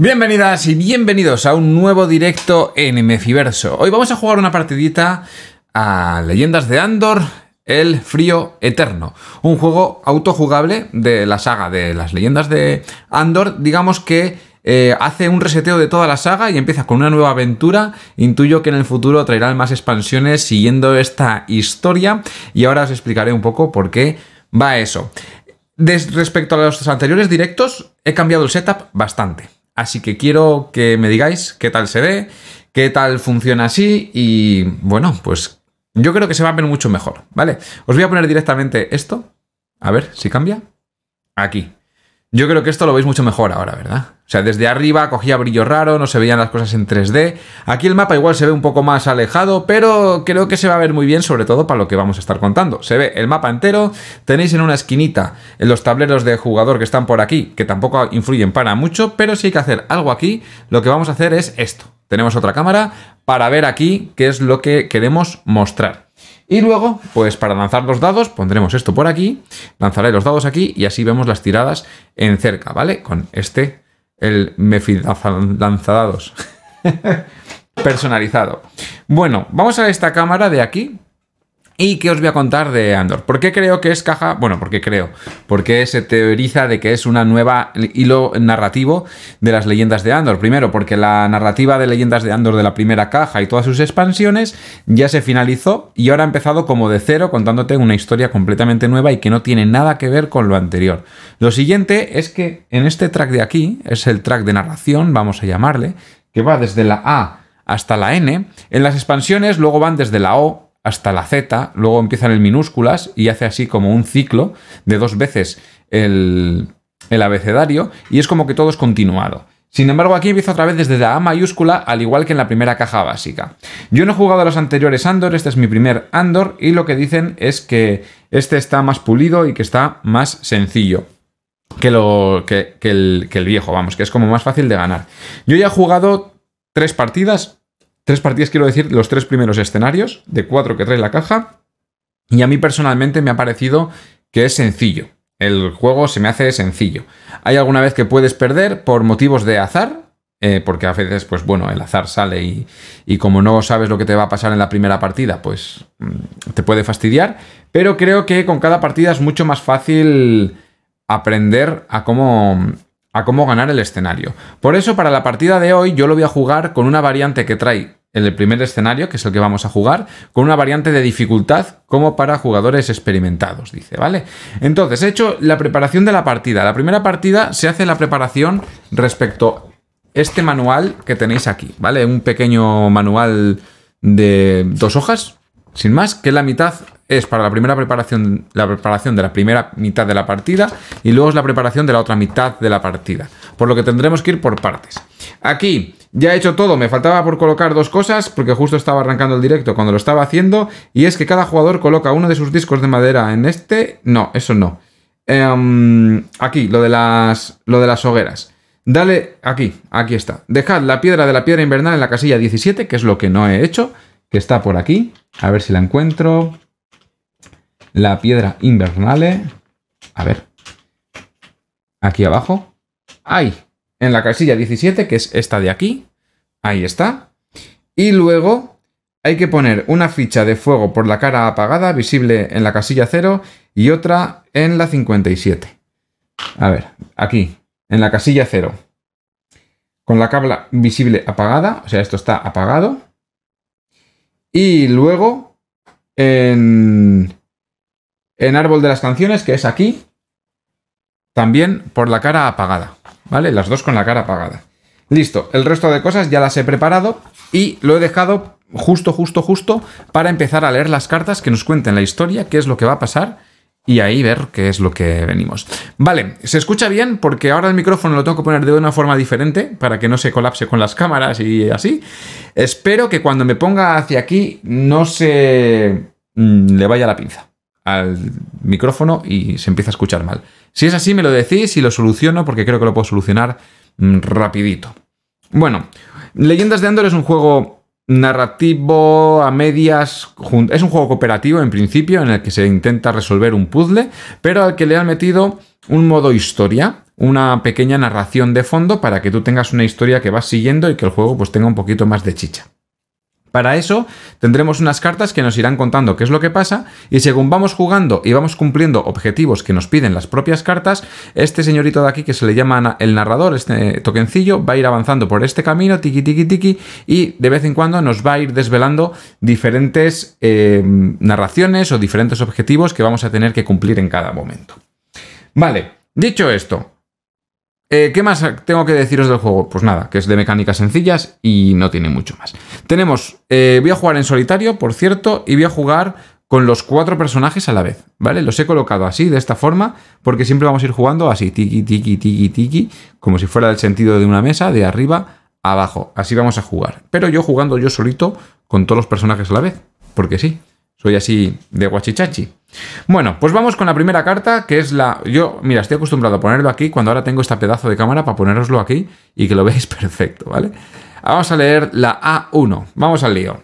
Bienvenidas y bienvenidos a un nuevo directo en Mefiverso. Hoy vamos a jugar una partidita a Leyendas de Andor, El Frío Eterno. Un juego autojugable de la saga de las Leyendas de Andor, digamos que eh, hace un reseteo de toda la saga y empieza con una nueva aventura. Intuyo que en el futuro traerán más expansiones siguiendo esta historia y ahora os explicaré un poco por qué va eso. respecto a los anteriores directos, he cambiado el setup bastante. Así que quiero que me digáis qué tal se ve, qué tal funciona así y bueno, pues yo creo que se va a ver mucho mejor, ¿vale? Os voy a poner directamente esto, a ver si cambia. Aquí, yo creo que esto lo veis mucho mejor ahora, ¿verdad? O sea, desde arriba cogía brillo raro, no se veían las cosas en 3D. Aquí el mapa igual se ve un poco más alejado, pero creo que se va a ver muy bien, sobre todo para lo que vamos a estar contando. Se ve el mapa entero, tenéis en una esquinita los tableros de jugador que están por aquí, que tampoco influyen para mucho, pero si hay que hacer algo aquí, lo que vamos a hacer es esto. Tenemos otra cámara para ver aquí qué es lo que queremos mostrar. Y luego, pues para lanzar los dados, pondremos esto por aquí, lanzaré los dados aquí y así vemos las tiradas en cerca, ¿vale? Con este, el Mefi lanzadados personalizado. Bueno, vamos a esta cámara de aquí, ¿Y qué os voy a contar de Andor? ¿Por qué creo que es caja? Bueno, ¿por qué creo? Porque se teoriza de que es una nueva hilo narrativo de las leyendas de Andor. Primero, porque la narrativa de leyendas de Andor de la primera caja y todas sus expansiones ya se finalizó y ahora ha empezado como de cero contándote una historia completamente nueva y que no tiene nada que ver con lo anterior. Lo siguiente es que en este track de aquí, es el track de narración, vamos a llamarle, que va desde la A hasta la N. En las expansiones luego van desde la O hasta la Z, luego empiezan en minúsculas y hace así como un ciclo de dos veces el, abecedario y es como que todo es continuado. Sin embargo, aquí empieza otra vez desde la A mayúscula, al igual que en la primera caja básica. Yo no he jugado a los anteriores Andor, este es mi primer Andor, y lo que dicen es que este está más pulido y que está más sencillo que, lo, que, el, que el viejo, vamos, que es como más fácil de ganar. Yo ya he jugado tres partidas, Tres partidas, quiero decir, los tres primeros escenarios de cuatro que trae la caja. Y a mí personalmente me ha parecido que es sencillo. El juego se me hace sencillo. Hay alguna vez que puedes perder por motivos de azar, eh, porque a veces, pues bueno, el azar sale y, y, como no sabes lo que te va a pasar en la primera partida, pues mm, te puede fastidiar. Pero creo que con cada partida es mucho más fácil aprender a cómo, a cómo ganar el escenario. Por eso, para la partida de hoy, yo lo voy a jugar con una variante que trae en el primer escenario, que es el que vamos a jugar, con una variante de dificultad como para jugadores experimentados, dice, ¿vale? Entonces, he hecho la preparación de la partida. La primera partida se hace la preparación respecto a este manual que tenéis aquí, ¿vale? Un pequeño manual de dos hojas, sin más, que la mitad es para la primera preparación, la preparación de la primera mitad de la partida y luego es la preparación de la otra mitad de la partida, por lo que tendremos que ir por partes. Aquí ya he hecho todo, me faltaba por colocar dos cosas, porque justo estaba arrancando el directo cuando lo estaba haciendo, y es que cada jugador coloca uno de sus discos de madera en este. No, eso no. Em, aquí, lo de, las, lo de las hogueras. Dale, aquí, aquí está. Dejad la piedra de la piedra invernal en la casilla 17, que es lo que no he hecho, que está por aquí. A ver si la encuentro. La piedra invernale. A ver. Aquí abajo. ¡Ay! en la casilla 17, que es esta de aquí. Ahí está. Y luego hay que poner una ficha de fuego por la cara apagada, visible en la casilla 0, y otra en la 57. A ver, aquí, en la casilla 0. Con la cabla visible apagada, o sea, esto está apagado. Y luego, en, en árbol de las canciones, que es aquí, también por la cara apagada. ¿Vale? Las dos con la cara apagada. Listo, el resto de cosas ya las he preparado y lo he dejado justo, justo, justo para empezar a leer las cartas que nos cuenten la historia, qué es lo que va a pasar y ahí ver qué es lo que venimos. Vale, se escucha bien porque ahora el micrófono lo tengo que poner de una forma diferente para que no se colapse con las cámaras y así. Espero que cuando me ponga hacia aquí no se mm, le vaya la pinza al micrófono y se empieza a escuchar mal. Si es así, me lo decís y lo soluciono porque creo que lo puedo solucionar mm, rapidito. Bueno, Leyendas de Andor es un juego narrativo a medias. Es un juego cooperativo en principio en el que se intenta resolver un puzzle, pero al que le han metido un modo historia, una pequeña narración de fondo para que tú tengas una historia que vas siguiendo y que el juego pues tenga un poquito más de chicha. Para eso tendremos unas cartas que nos irán contando qué es lo que pasa y según vamos jugando y vamos cumpliendo objetivos que nos piden las propias cartas, este señorito de aquí que se le llama el narrador, este toquencillo, va a ir avanzando por este camino, tiki tiki tiki, y de vez en cuando nos va a ir desvelando diferentes eh, narraciones o diferentes objetivos que vamos a tener que cumplir en cada momento. Vale, dicho esto, eh, ¿Qué más tengo que deciros del juego? Pues nada, que es de mecánicas sencillas y no tiene mucho más. Tenemos, eh, voy a jugar en solitario, por cierto, y voy a jugar con los cuatro personajes a la vez, ¿vale? Los he colocado así, de esta forma, porque siempre vamos a ir jugando así, tiki, tiki, tiki, tiki, como si fuera el sentido de una mesa, de arriba a abajo. Así vamos a jugar. Pero yo jugando yo solito con todos los personajes a la vez, porque sí. Soy así de guachichachi. Bueno, pues vamos con la primera carta, que es la... Yo, mira, estoy acostumbrado a ponerlo aquí, cuando ahora tengo este pedazo de cámara, para poneroslo aquí y que lo veáis perfecto, ¿vale? Vamos a leer la A1. Vamos al lío.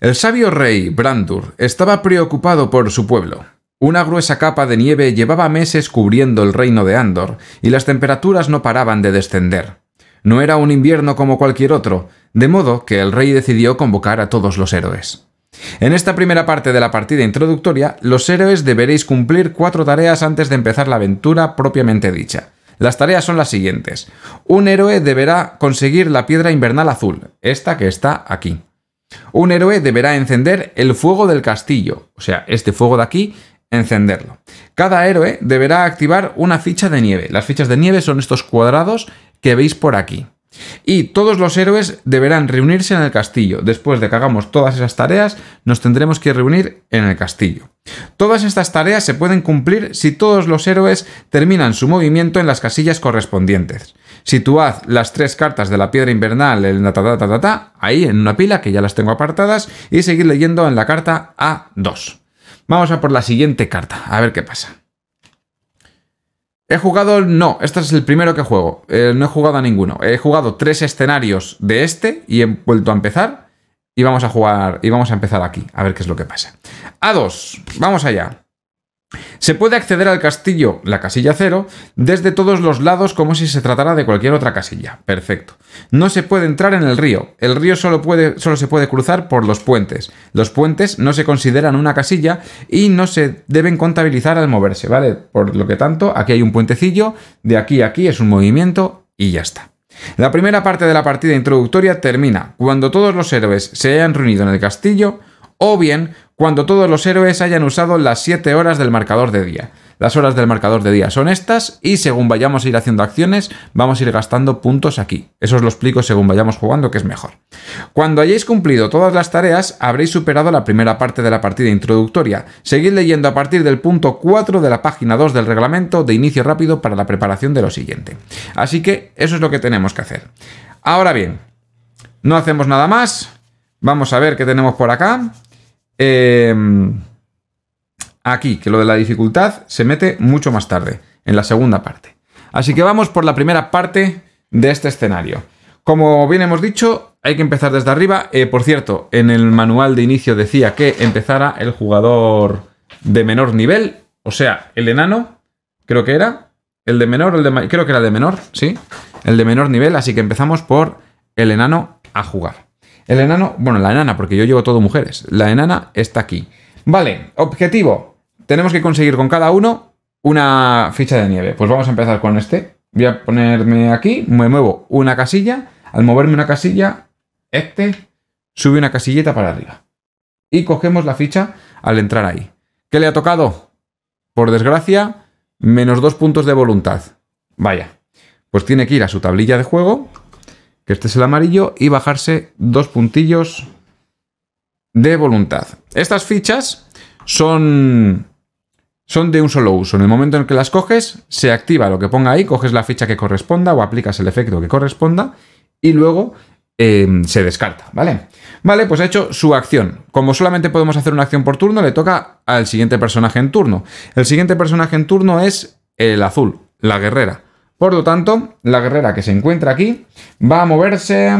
El sabio rey Brandur estaba preocupado por su pueblo. Una gruesa capa de nieve llevaba meses cubriendo el reino de Andor, y las temperaturas no paraban de descender. No era un invierno como cualquier otro, de modo que el rey decidió convocar a todos los héroes. En esta primera parte de la partida introductoria, los héroes deberéis cumplir cuatro tareas antes de empezar la aventura propiamente dicha. Las tareas son las siguientes. Un héroe deberá conseguir la piedra invernal azul, esta que está aquí. Un héroe deberá encender el fuego del castillo, o sea, este fuego de aquí, encenderlo. Cada héroe deberá activar una ficha de nieve. Las fichas de nieve son estos cuadrados que veis por aquí. Y todos los héroes deberán reunirse en el castillo. Después de que hagamos todas esas tareas, nos tendremos que reunir en el castillo. Todas estas tareas se pueden cumplir si todos los héroes terminan su movimiento en las casillas correspondientes. Situad las tres cartas de la piedra invernal en la ta, ta, ta, ta ahí en una pila que ya las tengo apartadas, y seguir leyendo en la carta A2. Vamos a por la siguiente carta, a ver qué pasa. He jugado, no, este es el primero que juego. Eh, no he jugado a ninguno. He jugado tres escenarios de este y he vuelto a empezar. Y vamos a jugar, y vamos a empezar aquí, a ver qué es lo que pasa. a dos, vamos allá. Se puede acceder al castillo, la casilla cero, desde todos los lados como si se tratara de cualquier otra casilla. Perfecto. No se puede entrar en el río. El río solo, puede, solo se puede cruzar por los puentes. Los puentes no se consideran una casilla y no se deben contabilizar al moverse, ¿vale? Por lo que tanto, aquí hay un puentecillo, de aquí a aquí es un movimiento y ya está. La primera parte de la partida introductoria termina cuando todos los héroes se hayan reunido en el castillo o bien cuando todos los héroes hayan usado las 7 horas del marcador de día. Las horas del marcador de día son estas y según vayamos a ir haciendo acciones vamos a ir gastando puntos aquí. Eso os lo explico según vayamos jugando que es mejor. Cuando hayáis cumplido todas las tareas habréis superado la primera parte de la partida introductoria. Seguid leyendo a partir del punto 4 de la página 2 del reglamento de inicio rápido para la preparación de lo siguiente. Así que eso es lo que tenemos que hacer. Ahora bien, no hacemos nada más. Vamos a ver qué tenemos por acá. Em, aquí, que lo de la dificultad se mete mucho más tarde, en la segunda parte. Así que vamos por la primera parte de este escenario. Como bien hemos dicho, hay que empezar desde arriba. Eh, por cierto, en el manual de inicio decía que empezara el jugador de menor nivel, o sea, el enano, creo que era. El de menor, el de creo que era el de menor, sí. El de menor nivel, así que empezamos por el enano a jugar. El enano, bueno, la enana, porque yo llevo todo mujeres. La enana está aquí. Vale, objetivo. Tenemos que conseguir con cada uno una ficha de nieve. Pues vamos a empezar con este. Voy a ponerme aquí, me muevo una casilla. Al moverme una casilla, este sube una casilleta para arriba. Y cogemos la ficha al entrar ahí. ¿Qué le ha tocado? Por desgracia, menos dos puntos de voluntad. Vaya, pues tiene que ir a su tablilla de juego que este es el amarillo, y bajarse dos puntillos de voluntad. Estas fichas son, son de un solo uso. En el momento en que las coges, se activa lo que ponga ahí, coges la ficha que corresponda o aplicas el efecto que corresponda y luego eh, se descarta, ¿vale? Vale, pues ha hecho su acción. Como solamente podemos hacer una acción por turno, le toca al siguiente personaje en turno. El siguiente personaje en turno es el azul, la guerrera. Por lo tanto, la guerrera que se encuentra aquí va a moverse...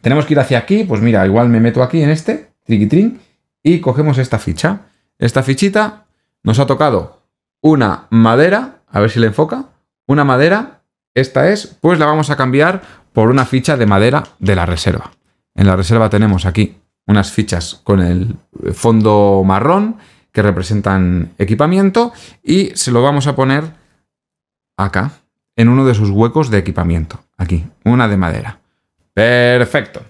Tenemos que ir hacia aquí, pues mira, igual me meto aquí en este, triqui-trin y cogemos esta ficha. Esta fichita nos ha tocado una madera, a ver si le enfoca, una madera, esta es, pues la vamos a cambiar por una ficha de madera de la reserva. En la reserva tenemos aquí unas fichas con el fondo marrón que representan equipamiento y se lo vamos a poner acá en uno de sus huecos de equipamiento. Aquí, una de madera. Perfecto.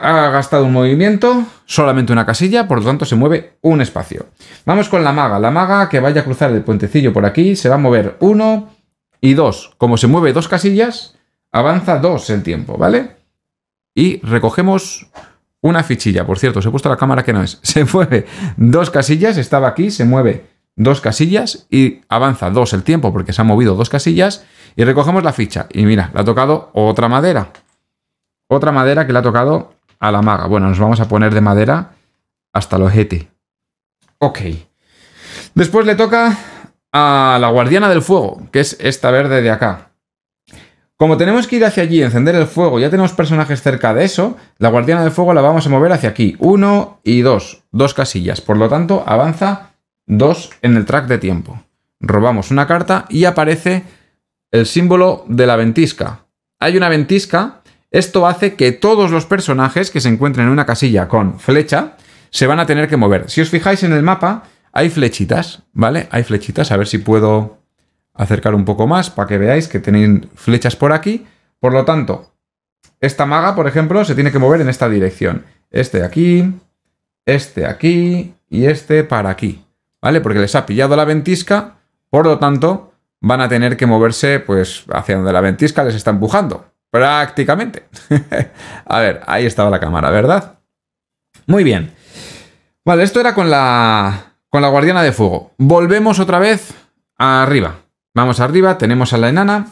Ha gastado un movimiento, solamente una casilla, por lo tanto se mueve un espacio. Vamos con la maga. La maga que vaya a cruzar el puentecillo por aquí se va a mover uno y dos. Como se mueve dos casillas, avanza dos el tiempo, ¿vale? Y recogemos una fichilla. Por cierto, se ha puesto la cámara que no es. Se mueve dos casillas, estaba aquí, se mueve dos casillas y avanza dos el tiempo porque se ha movido dos casillas y recogemos la ficha. Y mira, le ha tocado otra madera. Otra madera que le ha tocado a la maga. Bueno, nos vamos a poner de madera hasta el ojete. Ok. Después le toca a la guardiana del fuego, que es esta verde de acá. Como tenemos que ir hacia allí, encender el fuego, ya tenemos personajes cerca de eso, la guardiana del fuego la vamos a mover hacia aquí. Uno y dos. Dos casillas. Por lo tanto, avanza Dos en el track de tiempo. Robamos una carta y aparece el símbolo de la ventisca. Hay una ventisca, esto hace que todos los personajes que se encuentren en una casilla con flecha se van a tener que mover. Si os fijáis en el mapa, hay flechitas, ¿vale? Hay flechitas, a ver si puedo acercar un poco más para que veáis que tenéis flechas por aquí. Por lo tanto, esta maga, por ejemplo, se tiene que mover en esta dirección. Este aquí, este aquí y este para aquí, ¿vale? Porque les ha pillado la ventisca, por lo tanto, van a tener que moverse pues hacia donde la ventisca les está empujando, prácticamente. a ver, ahí estaba la cámara, ¿verdad? Muy bien. Vale, esto era con la con la guardiana de fuego. Volvemos otra vez arriba. Vamos arriba, tenemos a la enana.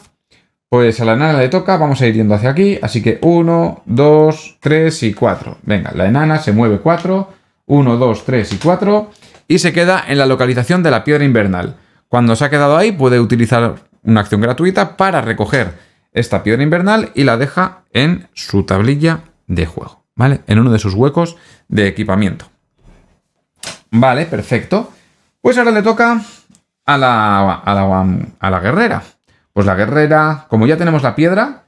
Pues a la enana le toca, vamos a ir yendo hacia aquí. Así que 1, 2, 3 y 4. Venga, la enana se mueve 4. 1, 2, 3 y 4 y se queda en la localización de la piedra invernal. Cuando se ha quedado ahí puede utilizar una acción gratuita para recoger esta piedra invernal y la deja en su tablilla de juego, ¿vale? En uno de sus huecos de equipamiento. Vale, perfecto. Pues ahora le toca a la, a la, a la guerrera. Pues la guerrera, como ya tenemos la piedra,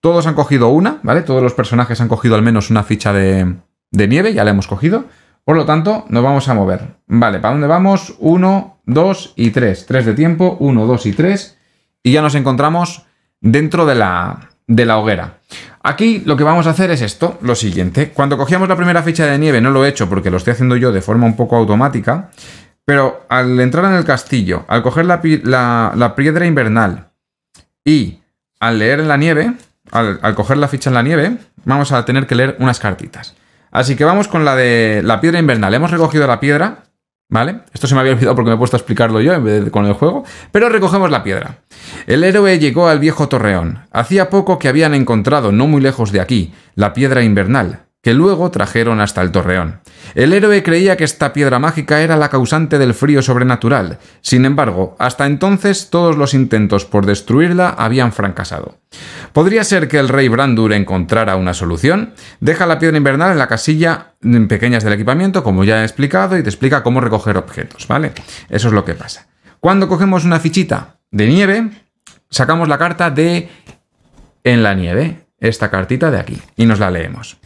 todos han cogido una, ¿vale? Todos los personajes han cogido al menos una ficha de, de nieve, ya la hemos cogido. Por lo tanto, nos vamos a mover. Vale, ¿para dónde vamos? 1, 2 y 3. 3 de tiempo, 1, 2 y 3. Y ya nos encontramos dentro de la, de la hoguera. Aquí lo que vamos a hacer es esto, lo siguiente. Cuando cogíamos la primera ficha de nieve, no lo he hecho porque lo estoy haciendo yo de forma un poco automática, pero al entrar en el castillo, al coger la, piedra invernal y al leer en la nieve, al, al coger la ficha en la nieve, vamos a tener que leer unas cartitas. Así que vamos con la de la piedra invernal. Hemos recogido la piedra, ¿vale? Esto se me había olvidado porque me he puesto a explicarlo yo en vez de con el juego, pero recogemos la piedra. El héroe llegó al viejo torreón. Hacía poco que habían encontrado, no muy lejos de aquí, la piedra invernal que luego trajeron hasta el torreón. El héroe creía que esta piedra mágica era la causante del frío sobrenatural, sin embargo, hasta entonces todos los intentos por destruirla habían fracasado. ¿Podría ser que el rey Brandur encontrara una solución? Deja la piedra invernal en la casilla en pequeñas del equipamiento, como ya he explicado, y te explica cómo recoger objetos, ¿vale? Eso es lo que pasa. Cuando cogemos una fichita de nieve, sacamos la carta de en la nieve, esta cartita de aquí, y nos la leemos.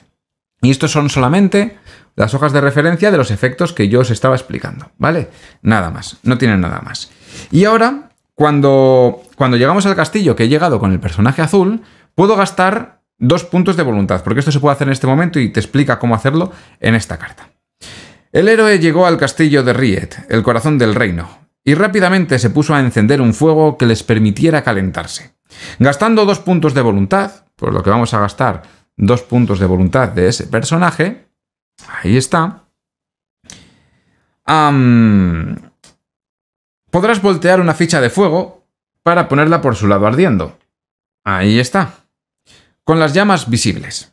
Y estos son solamente las hojas de referencia de los efectos que yo os estaba explicando, ¿vale? Nada más, no tienen nada más. Y ahora, cuando, cuando llegamos al castillo que he llegado con el personaje azul, puedo gastar dos puntos de voluntad, porque esto se puede hacer en este momento y te explica cómo hacerlo en esta carta. El héroe llegó al castillo de Riet, el corazón del reino, y rápidamente se puso a encender un fuego que les permitiera calentarse. Gastando dos puntos de voluntad, por lo que vamos a gastar dos puntos de voluntad de ese personaje. Ahí está. podrás voltear una ficha de fuego para ponerla por su lado ardiendo. Ahí está. Con las llamas visibles.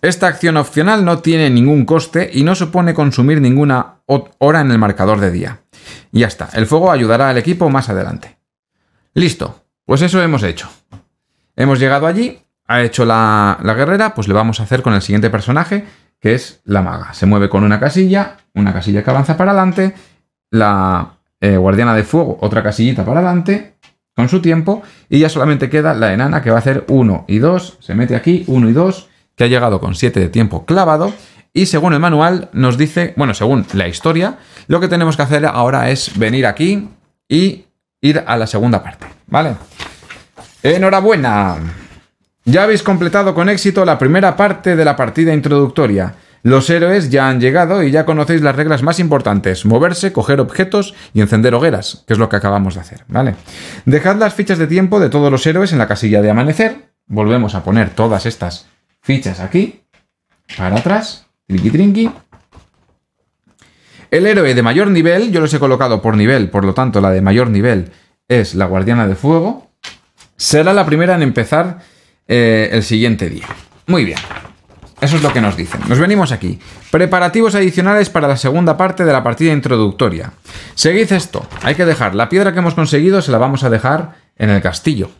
Esta acción opcional no tiene ningún coste y no supone consumir ninguna hora en el marcador de día. Y ya está, el fuego ayudará al equipo más adelante. Listo, pues eso hemos hecho. Hemos llegado allí ha hecho la, guerrera, pues le vamos a hacer con el siguiente personaje, que es la maga. Se mueve con una casilla, una casilla que avanza para adelante, la eh, guardiana de fuego, otra casillita para adelante, con su tiempo, y ya solamente queda la enana que va a hacer 1 y 2, se mete aquí, 1 y 2, que ha llegado con 7 de tiempo clavado, y según el manual nos dice, bueno, según la historia, lo que tenemos que hacer ahora es venir aquí y ir a la segunda parte, ¿vale? Enhorabuena. Ya habéis completado con éxito la primera parte de la partida introductoria. Los héroes ya han llegado y ya conocéis las reglas más importantes, moverse, coger objetos y encender hogueras, que es lo que acabamos de hacer, ¿vale? Dejad las fichas de tiempo de todos los héroes en la casilla de amanecer. Volvemos a poner todas estas fichas aquí, para atrás, trinqui trinqui. El héroe de mayor nivel, yo los he colocado por nivel, por lo tanto la de mayor nivel es la guardiana de fuego, será la primera en empezar eh, el siguiente día. Muy bien. Eso es lo que nos dicen. Nos venimos aquí. Preparativos adicionales para la segunda parte de la partida introductoria. Seguid esto. Hay que dejar la piedra que hemos conseguido, se la vamos a dejar en el castillo.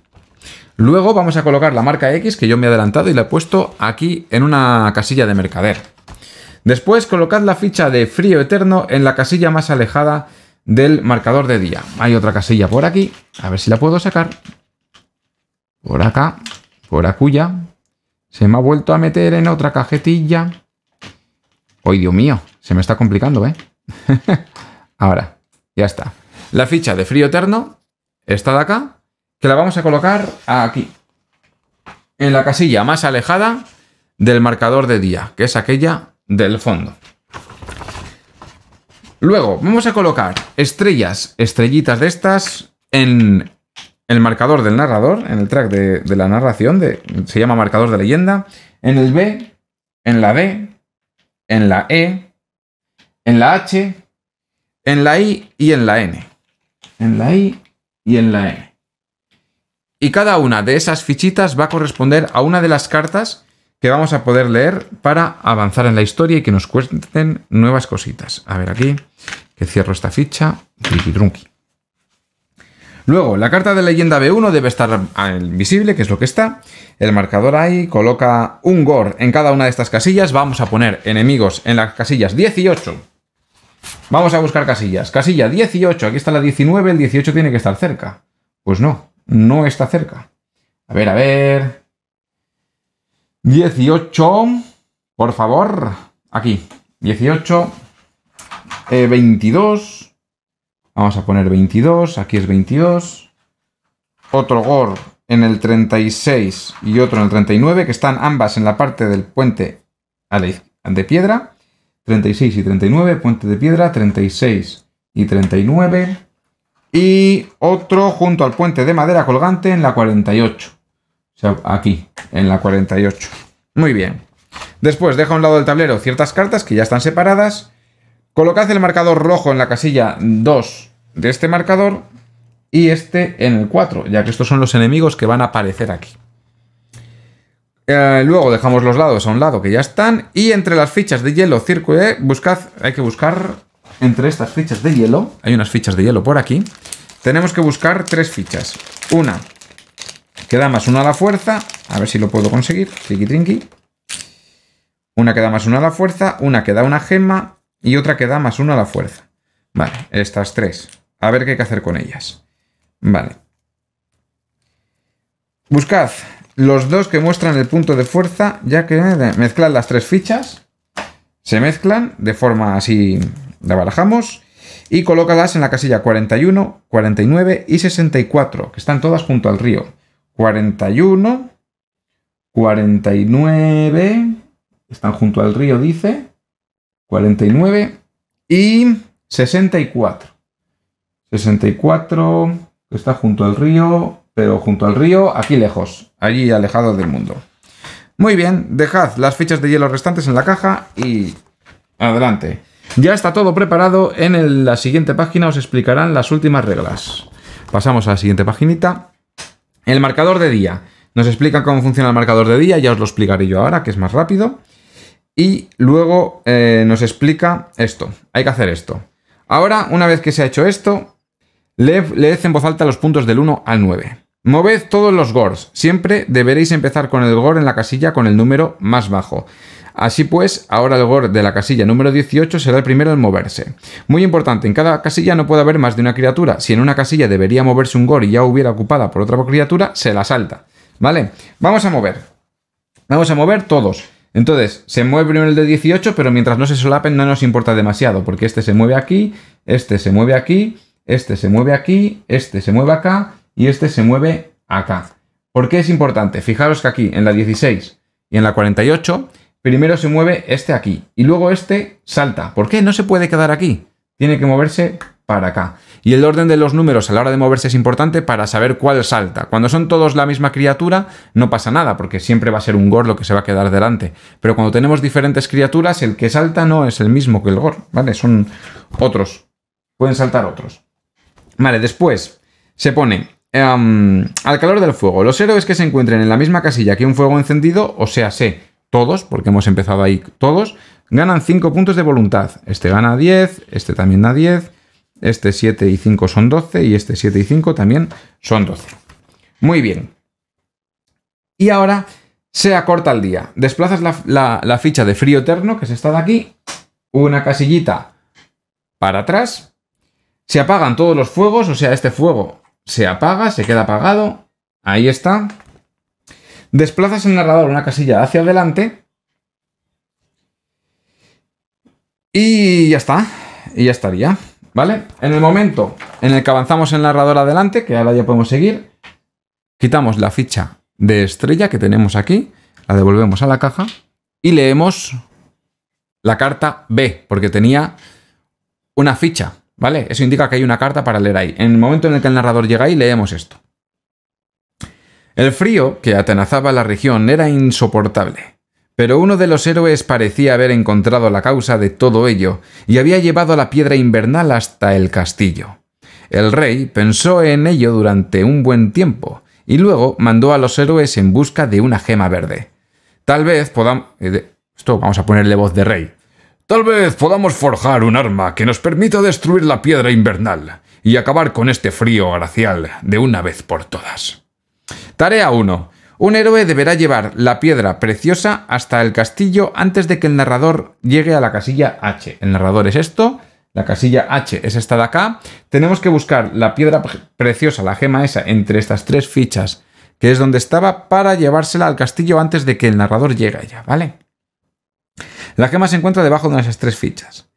Luego vamos a colocar la marca X que yo me he adelantado y la he puesto aquí en una casilla de mercader. Después colocad la ficha de frío eterno en la casilla más alejada del marcador de día. Hay otra casilla por aquí. A ver si la puedo sacar. Por acá cuya. Se me ha vuelto a meter en otra cajetilla. ¡Ay, Dios mío! Se me está complicando, ¿eh? Ahora, ya está. La ficha de frío eterno, está de acá, que la vamos a colocar aquí. En la casilla más alejada del marcador de día, que es aquella del fondo. Luego, vamos a colocar estrellas, estrellitas de estas, en el marcador del narrador, en el track de, la narración, se llama marcador de leyenda, en el B, en la D, en la E, en la H, en la I y en la N. En la I y en la N. Y cada una de esas fichitas va a corresponder a una de las cartas que vamos a poder leer para avanzar en la historia y que nos cuenten nuevas cositas. A ver aquí, que cierro esta ficha. Luego, la carta de leyenda B1 debe estar visible, que es lo que está. El marcador ahí coloca un gore en cada una de estas casillas. Vamos a poner enemigos en las casillas 18. Vamos a buscar casillas. Casilla 18, aquí está la 19, el 18 tiene que estar cerca. Pues no, no está cerca. A ver, a ver. 18, por favor. Aquí, 18, 22, eh, Vamos a poner 22, aquí es 22. Otro GOR en el 36 y otro en el 39, que están ambas en la parte del puente de piedra. 36 y 39, puente de piedra, 36 y 39. Y otro junto al puente de madera colgante en la 48. O sea, aquí, en la 48. Muy bien. Después deja a un lado del tablero ciertas cartas que ya están separadas Colocad el marcador rojo en la casilla 2 de este marcador y este en el 4, ya que estos son los enemigos que van a aparecer aquí. Eh, luego dejamos los lados a un lado que ya están y entre las fichas de hielo círculo, e, buscad, hay que buscar entre estas fichas de hielo, hay unas fichas de hielo por aquí, tenemos que buscar tres fichas. Una que da más una a la fuerza, a ver si lo puedo conseguir, triqui Una que da más una a la fuerza, una que da una gema y otra que da más uno a la fuerza. Vale, estas tres. A ver qué hay que hacer con ellas. Vale. Buscad los dos que muestran el punto de fuerza, ya que eh, mezclan las tres fichas. Se mezclan de forma así, la barajamos. Y colócalas en la casilla 41, 49 y 64, que están todas junto al río. 41, 49, están junto al río, dice. 49 y 64. 64 que está junto al río, pero junto al río, aquí lejos, allí alejado del mundo. Muy bien, dejad las fichas de hielo restantes en la caja y adelante. Ya está todo preparado, en la siguiente página os explicarán las últimas reglas. Pasamos a la siguiente paginita. El marcador de día. Nos explica cómo funciona el marcador de día, ya os lo explicaré yo ahora, que es más rápido y luego eh, nos explica esto. Hay que hacer esto. Ahora, una vez que se ha hecho esto, leed, leed en voz alta los puntos del 1 al 9. Moved todos los gores. Siempre deberéis empezar con el gore en la casilla con el número más bajo. Así pues, ahora el gore de la casilla número 18 será el primero en moverse. Muy importante, en cada casilla no puede haber más de una criatura. Si en una casilla debería moverse un gore y ya hubiera ocupada por otra criatura, se la salta. ¿Vale? Vamos a mover. Vamos a mover todos. Entonces, se mueve primero el de 18, pero mientras no se solapen no nos importa demasiado, porque este se mueve aquí, este se mueve aquí, este se mueve aquí, este se mueve acá y este se mueve acá. ¿Por qué es importante? Fijaros que aquí, en la 16 y en la 48, primero se mueve este aquí y luego este salta. ¿Por qué? No se puede quedar aquí. Tiene que moverse acá. Y el orden de los números a la hora de moverse es importante para saber cuál salta. Cuando son todos la misma criatura, no pasa nada, porque siempre va a ser un gor lo que se va a quedar delante. Pero cuando tenemos diferentes criaturas, el que salta no es el mismo que el gor, ¿vale? Son otros. Pueden saltar otros. Vale, después se pone em, al calor del fuego, los héroes que se encuentren en la misma casilla que un fuego encendido, o sea, sé, todos, porque hemos empezado ahí todos, ganan 5 puntos de voluntad. Este gana 10, este también da 10, este 7 y 5 son 12 y este 7 y 5 también son 12. Muy bien. Y ahora se acorta el día. Desplazas la, ficha de frío eterno, que es esta de aquí, una casillita para atrás. Se apagan todos los fuegos, o sea, este fuego se apaga, se queda apagado. Ahí está. Desplazas el narrador una casilla hacia adelante. Y ya está. Y ya estaría. ¿Vale? En el momento en el que avanzamos el narrador adelante, que ahora ya podemos seguir, quitamos la ficha de estrella que tenemos aquí, la devolvemos a la caja y leemos la carta B, porque tenía una ficha, ¿vale? Eso indica que hay una carta para leer ahí. En el momento en el que el narrador llega ahí, leemos esto. El frío que atenazaba la región era insoportable. Pero uno de los héroes parecía haber encontrado la causa de todo ello y había llevado la piedra invernal hasta el castillo. El rey pensó en ello durante un buen tiempo y luego mandó a los héroes en busca de una gema verde. Tal vez podamos... Eh, esto vamos a ponerle voz de rey. Tal vez podamos forjar un arma que nos permita destruir la piedra invernal y acabar con este frío glacial de una vez por todas. Tarea 1. Un héroe deberá llevar la piedra preciosa hasta el castillo antes de que el narrador llegue a la casilla H. El narrador es esto, la casilla H es esta de acá. Tenemos que buscar la piedra preciosa, la gema esa, entre estas tres fichas, que es donde estaba, para llevársela al castillo antes de que el narrador llegue allá, ¿vale? La gema se encuentra debajo de esas tres fichas.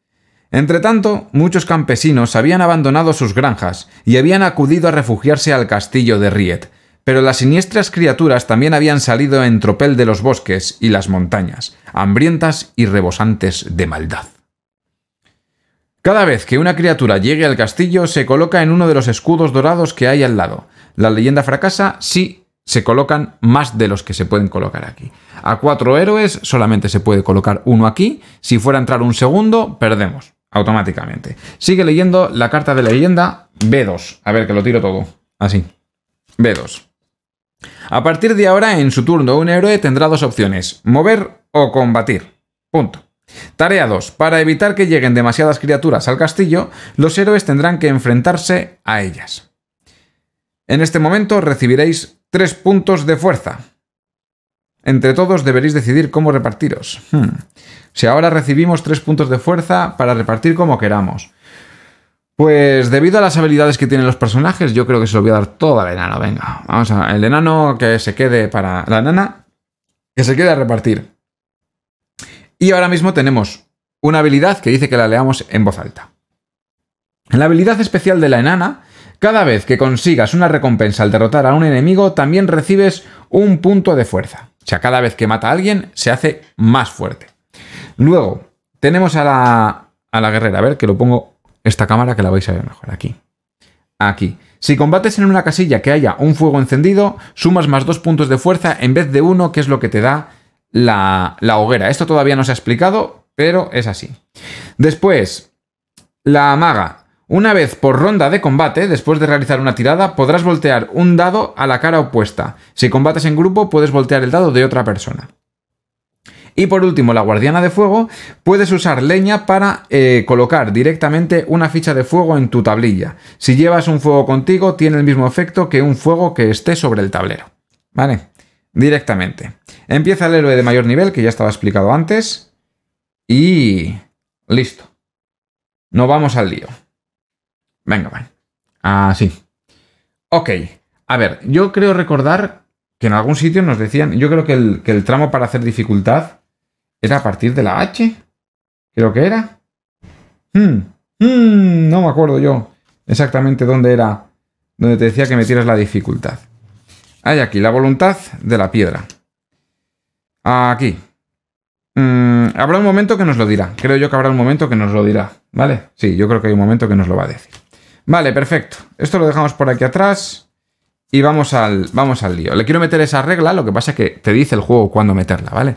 Entre tanto, muchos campesinos habían abandonado sus granjas y habían acudido a refugiarse al castillo de Riet, pero las siniestras criaturas también habían salido en tropel de los bosques y las montañas, hambrientas y rebosantes de maldad. Cada vez que una criatura llegue al castillo, se coloca en uno de los escudos dorados que hay al lado. La leyenda fracasa si se colocan más de los que se pueden colocar aquí. A cuatro héroes solamente se puede colocar uno aquí. Si fuera a entrar un segundo, perdemos automáticamente. Sigue leyendo la carta de leyenda B2. A ver, que lo tiro todo. Así. B2. A partir de ahora, en su turno, un héroe tendrá dos opciones, mover o combatir. Punto. Tarea 2. Para evitar que lleguen demasiadas criaturas al castillo, los héroes tendrán que enfrentarse a ellas. En este momento recibiréis 3 puntos de fuerza. Entre todos deberéis decidir cómo repartiros. Hmm. Si ahora recibimos 3 puntos de fuerza para repartir como queramos. Pues debido a las habilidades que tienen los personajes, yo creo que se lo voy a dar todo al enano. Venga, vamos a. El enano que se quede para. La enana, que se quede a repartir. Y ahora mismo tenemos una habilidad que dice que la leamos en voz alta. En la habilidad especial de la enana, cada vez que consigas una recompensa al derrotar a un enemigo, también recibes un punto de fuerza. O sea, cada vez que mata a alguien, se hace más fuerte. Luego, tenemos a la, a la guerrera. A ver, que lo pongo esta cámara que la vais a ver mejor aquí. Aquí. Si combates en una casilla que haya un fuego encendido, sumas más dos puntos de fuerza en vez de uno, que es lo que te da la, la hoguera. Esto todavía no se ha explicado, pero es así. Después, la maga. Una vez por ronda de combate, después de realizar una tirada, podrás voltear un dado a la cara opuesta. Si combates en grupo, puedes voltear el dado de otra persona. Y por último, la guardiana de fuego, puedes usar leña para eh, colocar directamente una ficha de fuego en tu tablilla. Si llevas un fuego contigo, tiene el mismo efecto que un fuego que esté sobre el tablero. ¿Vale? Directamente. Empieza el héroe de mayor nivel, que ya estaba explicado antes. Y... listo. No vamos al lío. Venga, vale. Así. Ok. A ver, yo creo recordar que en algún sitio nos decían, yo creo que el tramo para hacer dificultad era a partir de la H, creo que era. Hmm, hmm, no me acuerdo yo exactamente dónde era, donde te decía que metieras la dificultad. Hay aquí la voluntad de la piedra. Aquí. Hmm, habrá un momento que nos lo dirá. Creo yo que habrá un momento que nos lo dirá. ¿Vale? Sí, yo creo que hay un momento que nos lo va a decir. Vale, perfecto. Esto lo dejamos por aquí atrás y vamos al, vamos al lío. Le quiero meter esa regla, lo que pasa es que te dice el juego cuándo meterla, ¿vale?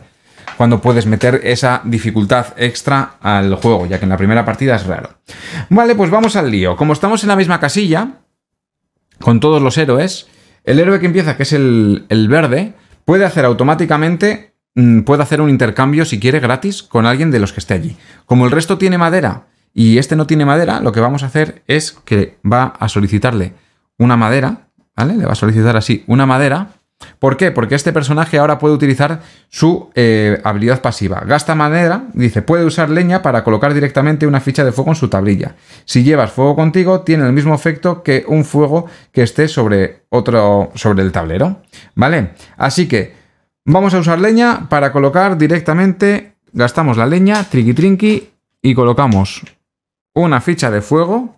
cuando puedes meter esa dificultad extra al juego, ya que en la primera partida es raro. Vale, pues vamos al lío. Como estamos en la misma casilla, con todos los héroes, el héroe que empieza, que es el, verde, puede hacer automáticamente, mm, puede hacer un intercambio, si quiere, gratis con alguien de los que esté allí. Como el resto tiene madera y este no tiene madera, lo que vamos a hacer es que va a solicitarle una madera, ¿vale? Le va a solicitar así una madera ¿Por qué? Porque este personaje ahora puede utilizar su eh, habilidad pasiva. Gasta madera, dice, puede usar leña para colocar directamente una ficha de fuego en su tablilla. Si llevas fuego contigo, tiene el mismo efecto que un fuego que esté sobre otro. sobre el tablero. ¿Vale? Así que vamos a usar leña para colocar directamente. Gastamos la leña, triqui trinqui, y colocamos una ficha de fuego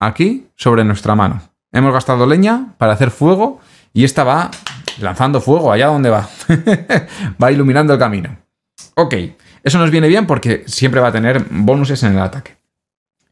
aquí sobre nuestra mano. Hemos gastado leña para hacer fuego y esta va lanzando fuego allá donde va. va iluminando el camino. Ok, eso nos viene bien porque siempre va a tener bonuses en el ataque.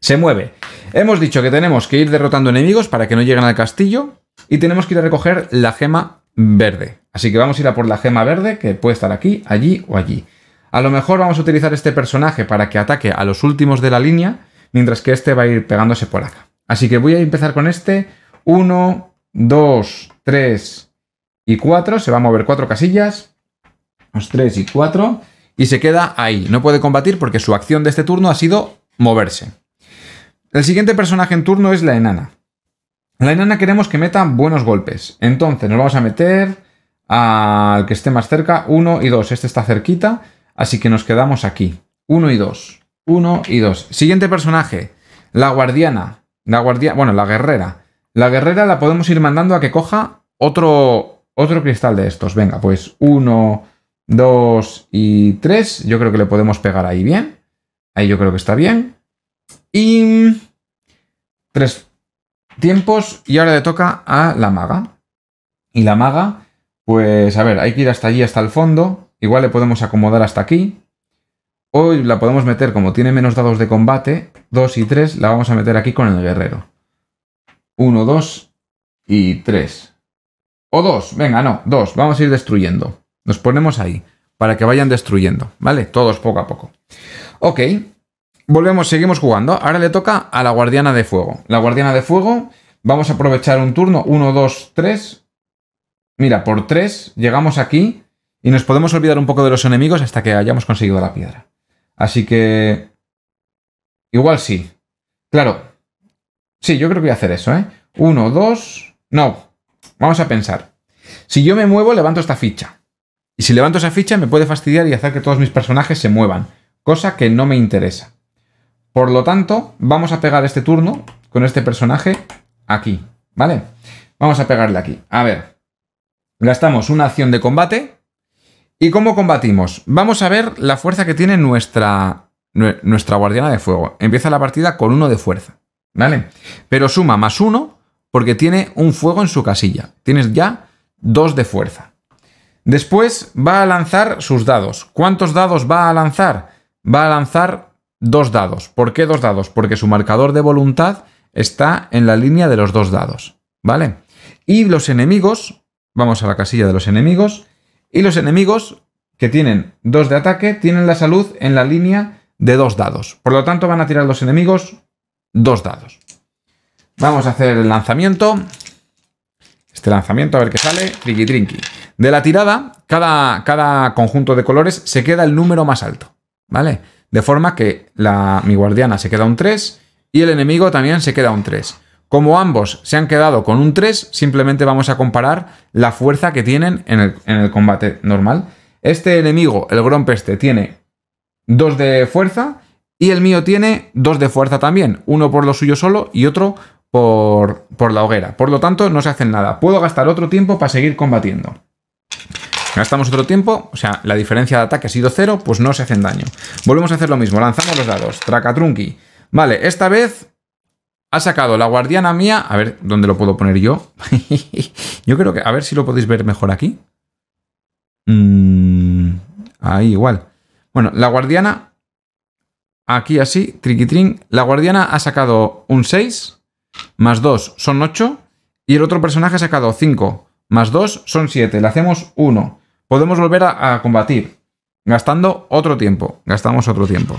Se mueve. Hemos dicho que tenemos que ir derrotando enemigos para que no lleguen al castillo y tenemos que ir a recoger la gema verde. Así que vamos a ir a por la gema verde que puede estar aquí, allí o allí. A lo mejor vamos a utilizar este personaje para que ataque a los últimos de la línea, mientras que este va a ir pegándose por acá. Así que voy a empezar con este. 1, 2, 3 y 4. Se va a mover 4 casillas. 2, 3 y 4. Y se queda ahí. No puede combatir porque su acción de este turno ha sido moverse. El siguiente personaje en turno es la enana. La enana queremos que meta buenos golpes. Entonces nos vamos a meter al que esté más cerca. 1 y 2. Este está cerquita. Así que nos quedamos aquí. 1 y 2. 1 y 2. Siguiente personaje. La guardiana. La guardia... Bueno, la guerrera. La guerrera la podemos ir mandando a que coja otro, otro cristal de estos. Venga, pues uno, dos y tres. Yo creo que le podemos pegar ahí bien. Ahí yo creo que está bien. Y tres tiempos. Y ahora le toca a la maga. Y la maga, pues a ver, hay que ir hasta allí, hasta el fondo. Igual le podemos acomodar hasta aquí. Hoy la podemos meter, como tiene menos dados de combate, dos y tres, la vamos a meter aquí con el guerrero. Uno, 2 y 3. O dos. venga, no, Dos. Vamos a ir destruyendo. Nos ponemos ahí para que vayan destruyendo, ¿vale? Todos poco a poco. Ok, volvemos, seguimos jugando. Ahora le toca a la guardiana de fuego. La guardiana de fuego, vamos a aprovechar un turno. 1, dos, tres. Mira, por tres llegamos aquí y nos podemos olvidar un poco de los enemigos hasta que hayamos conseguido la piedra. Así que... Igual sí. Claro, Sí, yo creo que voy a hacer eso, ¿eh? Uno, dos... No. Vamos a pensar. Si yo me muevo, levanto esta ficha. Y si levanto esa ficha, me puede fastidiar y hacer que todos mis personajes se muevan. Cosa que no me interesa. Por lo tanto, vamos a pegar este turno con este personaje aquí. ¿Vale? Vamos a pegarle aquí. A ver. Gastamos una acción de combate. ¿Y cómo combatimos? Vamos a ver la fuerza que tiene nuestra, nuestra guardiana de fuego. Empieza la partida con uno de fuerza. ¿Vale? Pero suma más uno porque tiene un fuego en su casilla. Tienes ya dos de fuerza. Después va a lanzar sus dados. ¿Cuántos dados va a lanzar? Va a lanzar dos dados. ¿Por qué dos dados? Porque su marcador de voluntad está en la línea de los dos dados. ¿Vale? Y los enemigos, vamos a la casilla de los enemigos, y los enemigos que tienen dos de ataque tienen la salud en la línea de dos dados. Por lo tanto, van a tirar los enemigos dos dados. Vamos a hacer el lanzamiento. Este lanzamiento, a ver qué sale. Triqui trinqui. De la tirada, cada, cada, conjunto de colores se queda el número más alto. ¿Vale? De forma que la, mi guardiana se queda un 3 y el enemigo también se queda un 3. Como ambos se han quedado con un 3, simplemente vamos a comparar la fuerza que tienen en el, en el combate normal. Este enemigo, el Grompeste, tiene 2 de fuerza y el mío tiene dos de fuerza también, uno por lo suyo solo y otro por, la hoguera. Por lo tanto, no se hacen nada. Puedo gastar otro tiempo para seguir combatiendo. Gastamos otro tiempo, o sea, la diferencia de ataque ha sido cero, pues no se hacen daño. Volvemos a hacer lo mismo, lanzamos los dados, tracatrunqui. Vale, esta vez ha sacado la guardiana mía, a ver, ¿dónde lo puedo poner yo? yo creo que, a ver si lo podéis ver mejor aquí. Mm, ahí igual. Bueno, la guardiana aquí así, triqui-trin. La guardiana ha sacado un 6, más 2 son 8, y el otro personaje ha sacado 5, más 2 son 7, le hacemos 1. Podemos volver a, a combatir, gastando otro tiempo, gastamos otro tiempo.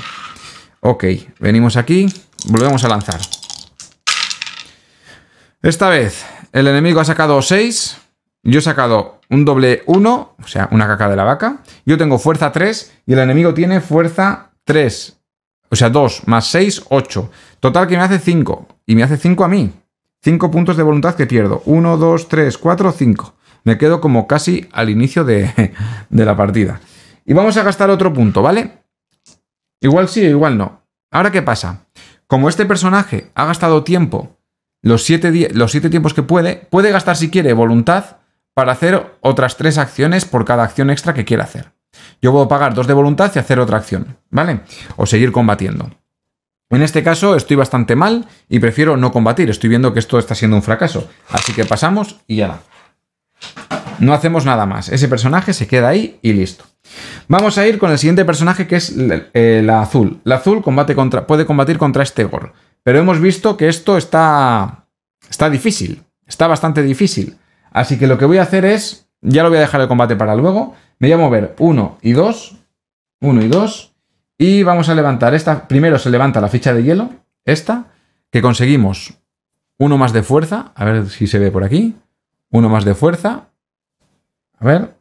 Ok, venimos aquí, volvemos a lanzar. Esta vez el enemigo ha sacado 6, yo he sacado un doble 1, o sea, una caca de la vaca. Yo tengo fuerza 3 y el enemigo tiene fuerza 3. O sea, 2 más 6, 8. Total que me hace 5. Y me hace 5 a mí. 5 puntos de voluntad que pierdo. 1, 2, 3, 4, 5. Me quedo como casi al inicio de, la partida. Y vamos a gastar otro punto, ¿vale? Igual sí, igual no. Ahora, ¿qué pasa? Como este personaje ha gastado tiempo, los 7 los siete tiempos que puede, puede gastar si quiere voluntad para hacer otras 3 acciones por cada acción extra que quiera hacer. Yo puedo pagar dos de voluntad y hacer otra acción, ¿vale? O seguir combatiendo. En este caso estoy bastante mal y prefiero no combatir. Estoy viendo que esto está siendo un fracaso. Así que pasamos y ya No hacemos nada más. Ese personaje se queda ahí y listo. Vamos a ir con el siguiente personaje que es eh, la azul. La azul combate contra, puede combatir contra este gor. Pero hemos visto que esto está, está difícil. Está bastante difícil. Así que lo que voy a hacer es... Ya lo voy a dejar el combate para luego. Me voy a mover 1 y 2. 1 y 2. Y vamos a levantar esta. Primero se levanta la ficha de hielo. Esta. Que conseguimos uno más de fuerza. A ver si se ve por aquí. Uno más de fuerza. A ver.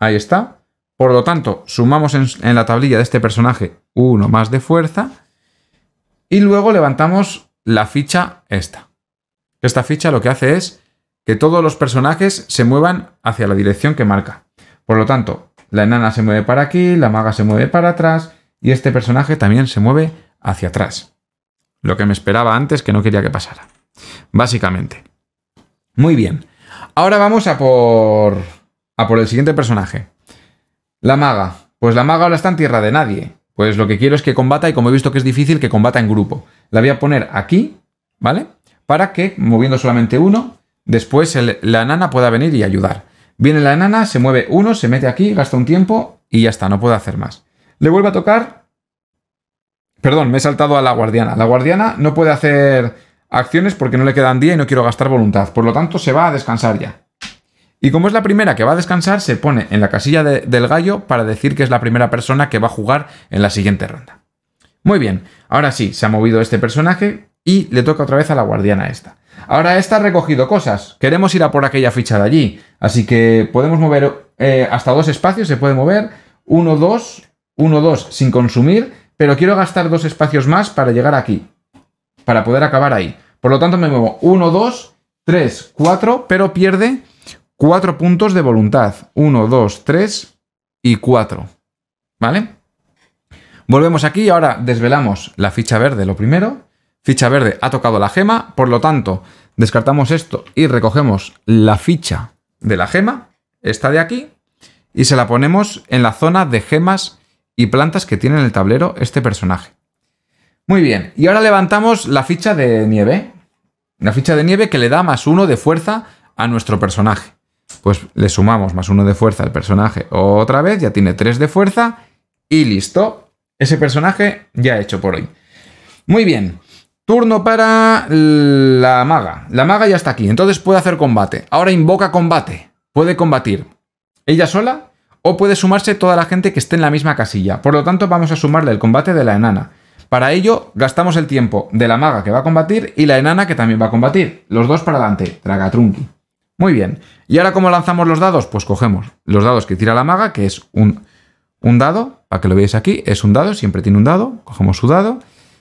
Ahí está. Por lo tanto, sumamos en, la tablilla de este personaje uno más de fuerza. Y luego levantamos la ficha esta. Esta ficha lo que hace es que todos los personajes se muevan hacia la dirección que marca. Por lo tanto, la enana se mueve para aquí, la maga se mueve para atrás y este personaje también se mueve hacia atrás. Lo que me esperaba antes que no quería que pasara. Básicamente. Muy bien. Ahora vamos a por por el siguiente personaje. La maga. Pues la maga ahora está en tierra de nadie. Pues lo que quiero es que combata y como he visto que es difícil, que combata en grupo. La voy a poner aquí, ¿vale? Para que, moviendo solamente uno, después la nana pueda venir y ayudar. Viene la enana, se mueve uno, se mete aquí, gasta un tiempo y ya está, no puede hacer más. Le vuelve a tocar. Perdón, me he saltado a la guardiana. La guardiana no puede hacer acciones porque no le quedan día y no quiero gastar voluntad. Por lo tanto, se va a descansar ya. Y como es la primera que va a descansar, se pone en la casilla del gallo para decir que es la primera persona que va a jugar en la siguiente ronda. Muy bien, ahora sí, se ha movido este personaje y le toca otra vez a la guardiana esta. Ahora está recogido cosas. Queremos ir a por aquella ficha de allí. Así que podemos mover eh, hasta dos espacios, se puede mover. Uno, dos, uno, dos sin consumir, pero quiero gastar dos espacios más para llegar aquí. Para poder acabar ahí. Por lo tanto me muevo uno, dos, tres, cuatro, pero pierde cuatro puntos de voluntad. Uno, dos, tres y cuatro. ¿Vale? Volvemos aquí y ahora desvelamos la ficha verde, lo primero. Ficha verde ha tocado la gema, por lo tanto, descartamos esto y recogemos la ficha de la gema, esta de aquí, y se la ponemos en la zona de gemas y plantas que tiene en el tablero este personaje. Muy bien, y ahora levantamos la ficha de nieve. Una ficha de nieve que le da más uno de fuerza a nuestro personaje. Pues le sumamos más uno de fuerza al personaje otra vez, ya tiene tres de fuerza y listo. Ese personaje ya hecho por hoy. Muy bien, Turno para la maga. La maga ya está aquí, entonces puede hacer combate. Ahora invoca combate. Puede combatir ella sola o puede sumarse toda la gente que esté en la misma casilla. Por lo tanto, vamos a sumarle el combate de la enana. Para ello, gastamos el tiempo de la maga que va a combatir y la enana que también va a combatir. Los dos para adelante. trunqui. Muy bien. ¿Y ahora cómo lanzamos los dados? Pues cogemos los dados que tira la maga, que es un, un dado, para que lo veáis aquí, es un dado, siempre tiene un dado. Cogemos su dado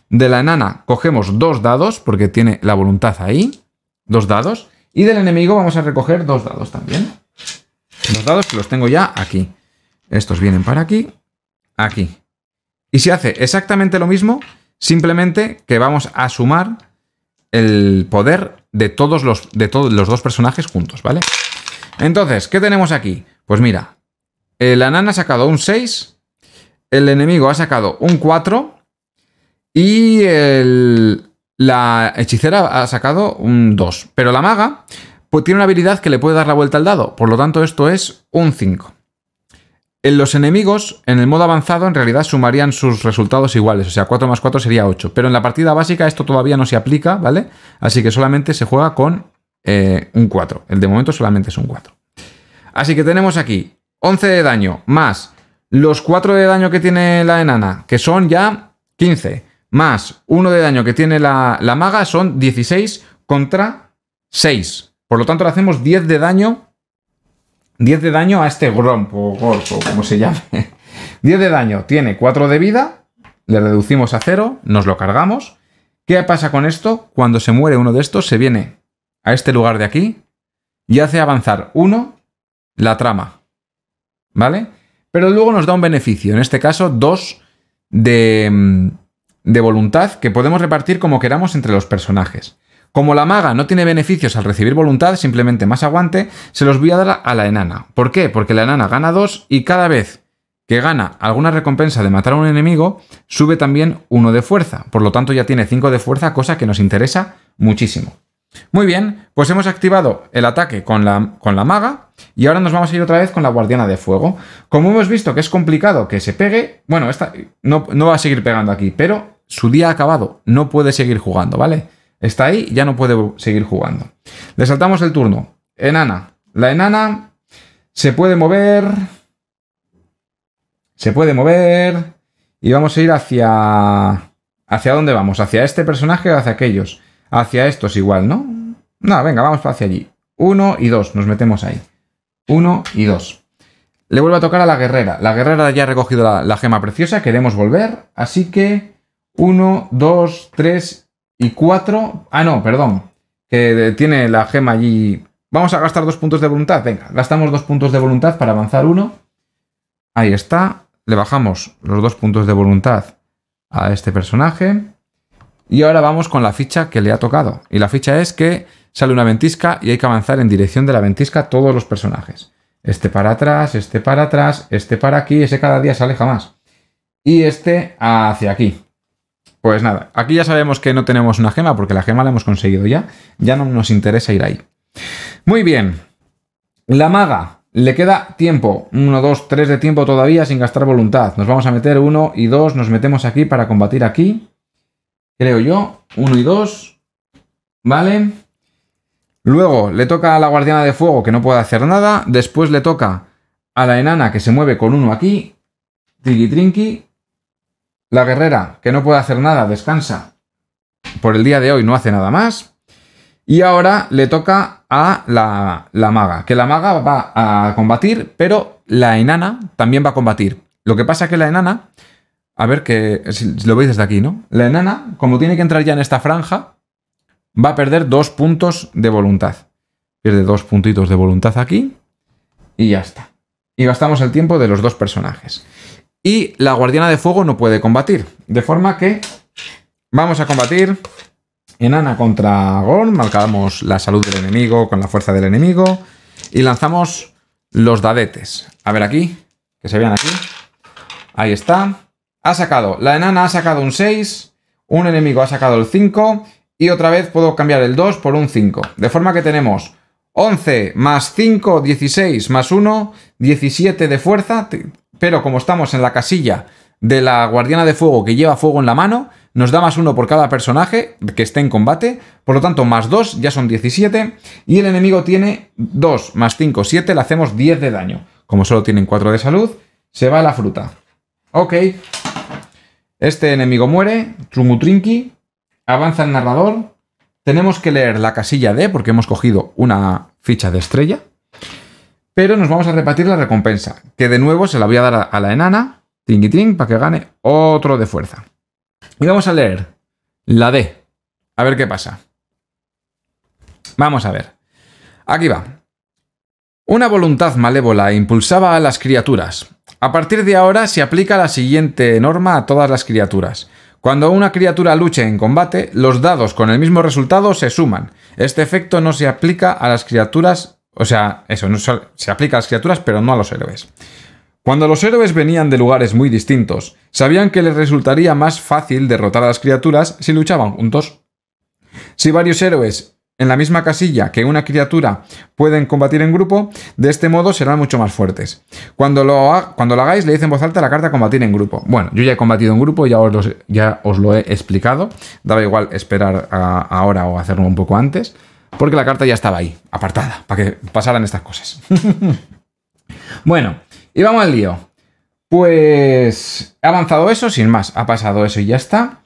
de la enana cogemos dos dados, porque tiene la voluntad ahí. Dos dados. Y del enemigo vamos a recoger dos dados también. Los dados que los tengo ya aquí. Estos vienen para aquí, aquí. Y se hace exactamente lo mismo, simplemente que vamos a sumar el poder de todos los, de todos los dos personajes juntos, ¿vale? Entonces, ¿qué tenemos aquí? Pues mira, eh, la enana ha sacado un 6, el enemigo ha sacado un 4 y el, la hechicera ha sacado un 2. Pero la maga pues, tiene una habilidad que le puede dar la vuelta al dado. Por lo tanto, esto es un 5. En los enemigos, en el modo avanzado, en realidad sumarían sus resultados iguales, o sea, 4 más 4 sería 8. Pero en la partida básica esto todavía no se aplica, ¿vale? Así que solamente se juega con eh, un 4. El de momento solamente es un 4. Así que tenemos aquí 11 de daño más los 4 de daño que tiene la enana, que son ya 15 más uno de daño que tiene la, maga son 16 contra 6. Por lo tanto, le hacemos 10 de daño. 10 de daño a este gromp o o como se llame. 10 de daño, tiene 4 de vida, le reducimos a 0, nos lo cargamos. ¿Qué pasa con esto? Cuando se muere uno de estos, se viene a este lugar de aquí y hace avanzar uno la trama. ¿Vale? Pero luego nos da un beneficio, en este caso, 2 de mm, de voluntad que podemos repartir como queramos entre los personajes. Como la maga no tiene beneficios al recibir voluntad, simplemente más aguante, se los voy a dar a la enana. ¿Por qué? Porque la enana gana 2 y cada vez que gana alguna recompensa de matar a un enemigo, sube también uno de fuerza. Por lo tanto, ya tiene 5 de fuerza, cosa que nos interesa muchísimo. Muy bien, pues hemos activado el ataque con la, con la maga y ahora nos vamos a ir otra vez con la guardiana de fuego. Como hemos visto que es complicado que se pegue, bueno, esta no, no va a seguir pegando aquí, pero su día ha acabado, no puede seguir jugando, ¿vale? Está ahí, ya no puede seguir jugando. Le saltamos el turno. Enana. La enana se puede mover. Se puede mover. Y vamos a ir hacia... ¿Hacia dónde vamos? ¿Hacia este personaje o hacia aquellos? Hacia estos igual, ¿no? No, venga, vamos hacia allí. Uno y dos, nos metemos ahí. Uno y dos. Le vuelve a tocar a la guerrera. La guerrera ya ha recogido la gema preciosa, queremos volver, así que 1, 2, 3 y 4. Ah, no, perdón. Que tiene la gema allí. Vamos a gastar dos puntos de voluntad. Venga, gastamos dos puntos de voluntad para avanzar uno. Ahí está. Le bajamos los dos puntos de voluntad a este personaje. Y ahora vamos con la ficha que le ha tocado. Y la ficha es que sale una ventisca y hay que avanzar en dirección de la ventisca todos los personajes. Este para atrás, este para atrás, este para aquí, ese cada día se aleja más. Y este hacia aquí. Pues nada, aquí ya sabemos que no tenemos una gema porque la gema la hemos conseguido ya. Ya no nos interesa ir ahí. Muy bien. La maga. Le queda tiempo. Uno, dos, tres de tiempo todavía sin gastar voluntad. Nos vamos a meter uno y dos. Nos metemos aquí para combatir aquí. Creo yo. Uno y dos. Vale. Luego le toca a la guardiana de fuego que no puede hacer nada. Después le toca a la enana que se mueve con uno aquí. Trinqui trinqui. La guerrera, que no puede hacer nada, descansa. Por el día de hoy no hace nada más. Y ahora le toca a la, maga, que la maga va a combatir, pero la enana también va a combatir. Lo que pasa es que la enana, a ver que si lo veis desde aquí, ¿no? La enana, como tiene que entrar ya en esta franja, va a perder dos puntos de voluntad. Pierde dos puntitos de voluntad aquí y ya está. Y gastamos el tiempo de los dos personajes. Y la guardiana de fuego no puede combatir. De forma que vamos a combatir enana contra Gol. Marcamos la salud del enemigo con la fuerza del enemigo. Y lanzamos los dadetes. A ver aquí, que se vean aquí. Ahí está. Ha sacado, la enana ha sacado un 6, un enemigo ha sacado el 5 y otra vez puedo cambiar el 2 por un 5. De forma que tenemos 11 más 5, 16 más 1, 17 de fuerza pero como estamos en la casilla de la guardiana de fuego que lleva fuego en la mano, nos da más uno por cada personaje que esté en combate, por lo tanto más dos, ya son 17, y el enemigo tiene 2 más 5, 7, le hacemos 10 de daño. Como solo tienen 4 de salud, se va la fruta. Ok, este enemigo muere, Trumutrinki, avanza el narrador, tenemos que leer la casilla D porque hemos cogido una ficha de estrella, pero nos vamos a repartir la recompensa, que de nuevo se la voy a dar a, la enana, tring para que gane otro de fuerza. Y vamos a leer la D. A ver qué pasa. Vamos a ver. Aquí va. Una voluntad malévola impulsaba a las criaturas. A partir de ahora se aplica la siguiente norma a todas las criaturas. Cuando una criatura luche en combate, los dados con el mismo resultado se suman. Este efecto no se aplica a las criaturas o sea, eso, se aplica a las criaturas, pero no a los héroes. Cuando los héroes venían de lugares muy distintos, sabían que les resultaría más fácil derrotar a las criaturas si luchaban juntos. Si varios héroes en la misma casilla que una criatura pueden combatir en grupo, de este modo serán mucho más fuertes. Cuando lo, cuando hagáis, le en voz alta la carta combatir en grupo. Bueno, yo ya he combatido en grupo, ya os, ya os lo he explicado. Daba igual esperar ahora o hacerlo un poco antes porque la carta ya estaba ahí, apartada, para que pasaran estas cosas. bueno, y vamos al lío. Pues ha avanzado eso, sin más, ha pasado eso y ya está.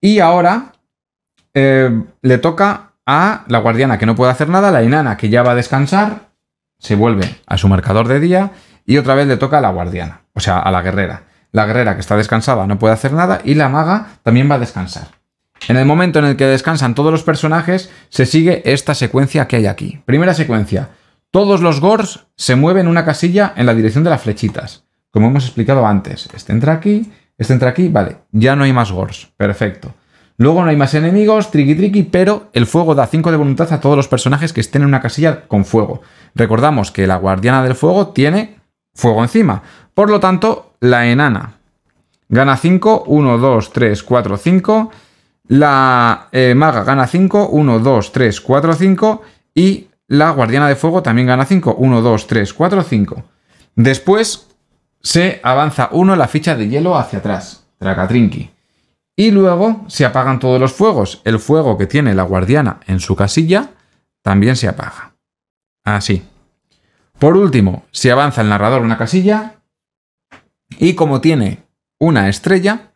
Y ahora eh, le toca a la guardiana que no puede hacer nada, la enana que ya va a descansar, se vuelve a su marcador de día y otra vez le toca a la guardiana, o sea, a la guerrera. La guerrera que está descansada no puede hacer nada y la maga también va a descansar. En el momento en el que descansan todos los personajes, se sigue esta secuencia que hay aquí. Primera secuencia. Todos los gors se mueven una casilla en la dirección de las flechitas. Como hemos explicado antes. Este entra aquí, este entra aquí, vale. Ya no hay más gors. Perfecto. Luego no hay más enemigos, triqui triqui, pero el fuego da 5 de voluntad a todos los personajes que estén en una casilla con fuego. Recordamos que la guardiana del fuego tiene fuego encima. Por lo tanto, la enana gana 5, 1, 2, 3, 4, 5. La eh, maga gana 5, 1, 2, 3, 4, 5. Y la guardiana de fuego también gana 5, 1, 2, 3, 4, 5. Después se avanza 1 la ficha de hielo hacia atrás, Tracatrinqui. Y luego se apagan todos los fuegos. El fuego que tiene la guardiana en su casilla también se apaga. Así. Por último, se avanza el narrador una casilla. Y como tiene una estrella,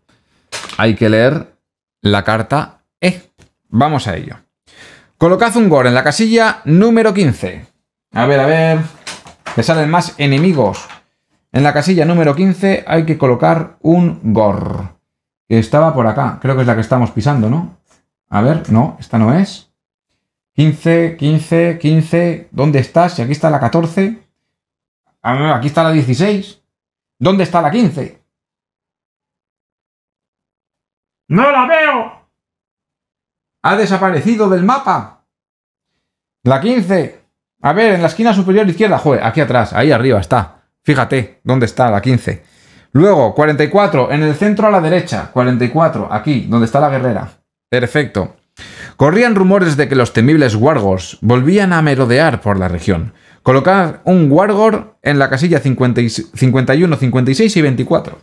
hay que leer la carta E. Vamos a ello. Colocad un gore en la casilla número 15. A ver, a ver. Te salen más enemigos. En la casilla número 15 hay que colocar un gor. Que estaba por acá. Creo que es la que estamos pisando, ¿no? A ver, no, esta no es. 15, 15, 15. ¿Dónde estás? Si aquí está la 14. Ah, aquí está la 16. ¿Dónde está la 15? ¡No la veo! Ha desaparecido del mapa. La 15. A ver, en la esquina superior izquierda. Joder, aquí atrás, ahí arriba está. Fíjate, ¿dónde está la 15? Luego, 44, en el centro a la derecha. 44, aquí, donde está la guerrera. Perfecto. Corrían rumores de que los temibles Wargors volvían a merodear por la región. Colocar un Wargor en la casilla 51, 56 y 24.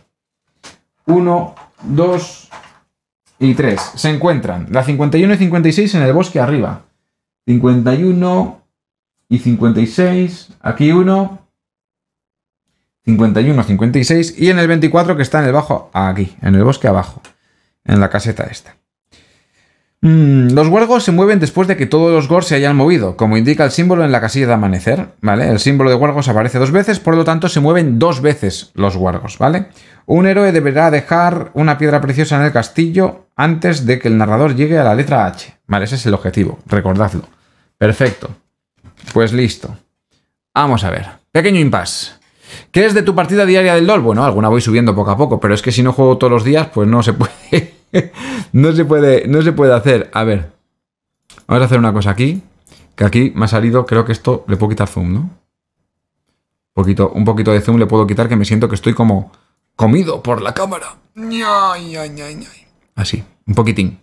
1, 2, y 3 se encuentran. La 51 y 56 en el bosque arriba. 51 y 56. Aquí 1. 51, 56. Y en el 24 que está en el bajo aquí, en el bosque abajo. En la caseta esta. Mm, los huergos se mueven después de que todos los gores se hayan movido, como indica el símbolo en la casilla de amanecer, ¿vale? El símbolo de huargos aparece dos veces, por lo tanto se mueven dos veces los huargos. ¿vale? Un héroe deberá dejar una piedra preciosa en el castillo antes de que el narrador llegue a la letra H, ¿vale? Ese es el objetivo, recordadlo. Perfecto. Pues listo. Vamos a ver. Pequeño impasse. ¿Qué es de tu partida diaria del LOL? Bueno, alguna voy subiendo poco a poco, pero es que si no juego todos los días, pues no se puede. no se puede, no se puede hacer. A ver. Vamos a hacer una cosa aquí. Que aquí me ha salido, creo que esto le puedo quitar zoom, ¿no? Un poquito, un poquito de zoom le puedo quitar que me siento que estoy como comido por la cámara. Así, un poquitín.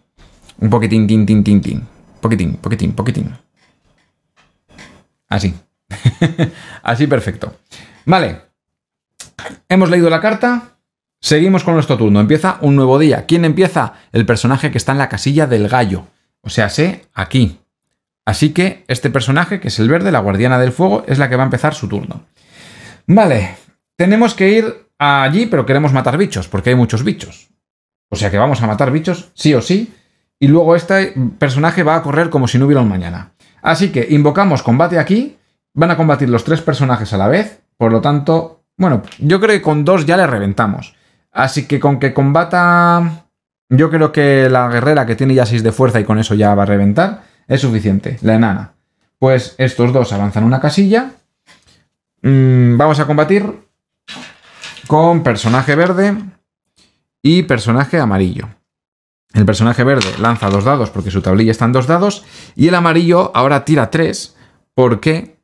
Un poquitín, tin, tin, tin, tin. Poquitín, poquitín, poquitín. Así. Así perfecto. Vale. Hemos leído la carta. Seguimos con nuestro turno. Empieza un nuevo día. ¿Quién empieza? El personaje que está en la casilla del gallo. O sea, sé aquí. Así que este personaje, que es el verde, la guardiana del fuego, es la que va a empezar su turno. Vale, tenemos que ir allí, pero queremos matar bichos, porque hay muchos bichos. O sea que vamos a matar bichos, sí o sí, y luego este personaje va a correr como si no hubiera un mañana. Así que invocamos combate aquí, van a combatir los tres personajes a la vez, por lo tanto, bueno, yo creo que con dos ya le reventamos. Así que con que combata. Yo creo que la guerrera que tiene ya 6 de fuerza y con eso ya va a reventar. Es suficiente, la enana. Pues estos dos avanzan una casilla. Mm, vamos a combatir con personaje verde y personaje amarillo. El personaje verde lanza dos dados porque su tablilla está en dos dados. Y el amarillo ahora tira tres porque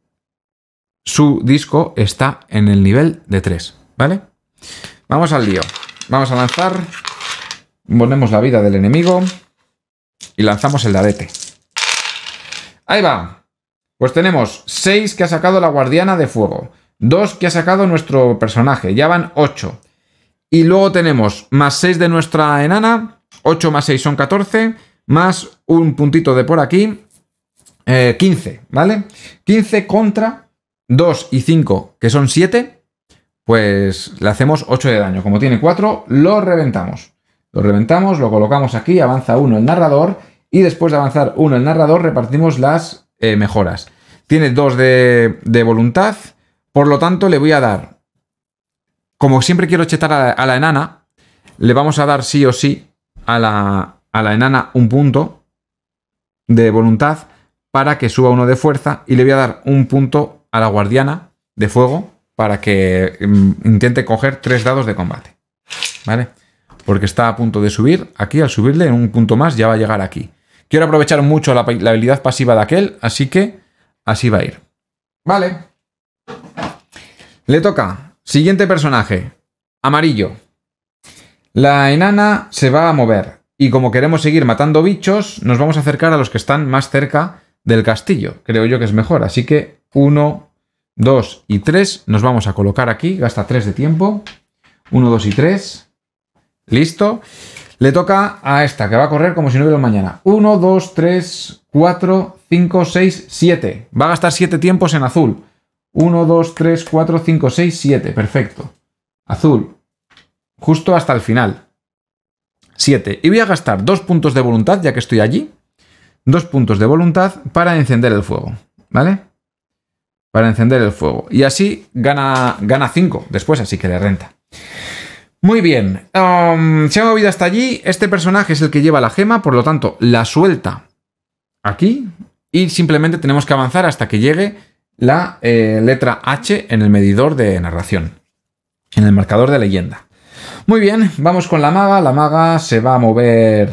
su disco está en el nivel de 3, ¿vale? Vamos al lío. Vamos a lanzar. Ponemos la vida del enemigo. Y lanzamos el darete. Ahí va. Pues tenemos 6 que ha sacado la guardiana de fuego. 2 que ha sacado nuestro personaje. Ya van 8. Y luego tenemos más 6 de nuestra enana. 8 más 6 son 14. Más un puntito de por aquí. 15, eh, ¿vale? 15 contra 2 y 5, que son 7, pues le hacemos 8 de daño. Como tiene 4, lo reventamos. Lo reventamos, lo colocamos aquí, avanza 1 el narrador y después de avanzar 1 el narrador repartimos las eh, mejoras. Tiene 2 de, voluntad, por lo tanto le voy a dar, como siempre quiero chetar a, la enana, le vamos a dar sí o sí a la, a la enana un punto de voluntad para que suba uno de fuerza y le voy a dar un punto a la guardiana de fuego para que mm, intente coger tres dados de combate. ¿Vale? Porque está a punto de subir. Aquí, al subirle en un punto más, ya va a llegar aquí. Quiero aprovechar mucho la, la habilidad pasiva de aquel, así que así va a ir. Vale. Le toca. Siguiente personaje. Amarillo. La enana se va a mover. Y como queremos seguir matando bichos, nos vamos a acercar a los que están más cerca del castillo. Creo yo que es mejor. Así que 1, 2 y 3. Nos vamos a colocar aquí, gasta 3 de tiempo. 1, 2 y 3. Listo. Le toca a esta, que va a correr como si no hubiera mañana. 1, 2, 3, 4, 5, 6, 7. Va a gastar 7 tiempos en azul. 1, 2, 3, 4, 5, 6, 7. Perfecto. Azul. Justo hasta el final. 7. Y voy a gastar 2 puntos de voluntad, ya que estoy allí. 2 puntos de voluntad para encender el fuego. ¿Vale? para encender el fuego. Y así gana 5 después, así que le renta. Muy bien, um, se ha movido hasta allí. Este personaje es el que lleva la gema, por lo tanto, la suelta aquí y simplemente tenemos que avanzar hasta que llegue la eh, letra H en el medidor de narración, en el marcador de leyenda. Muy bien, vamos con la maga. La maga se va a mover.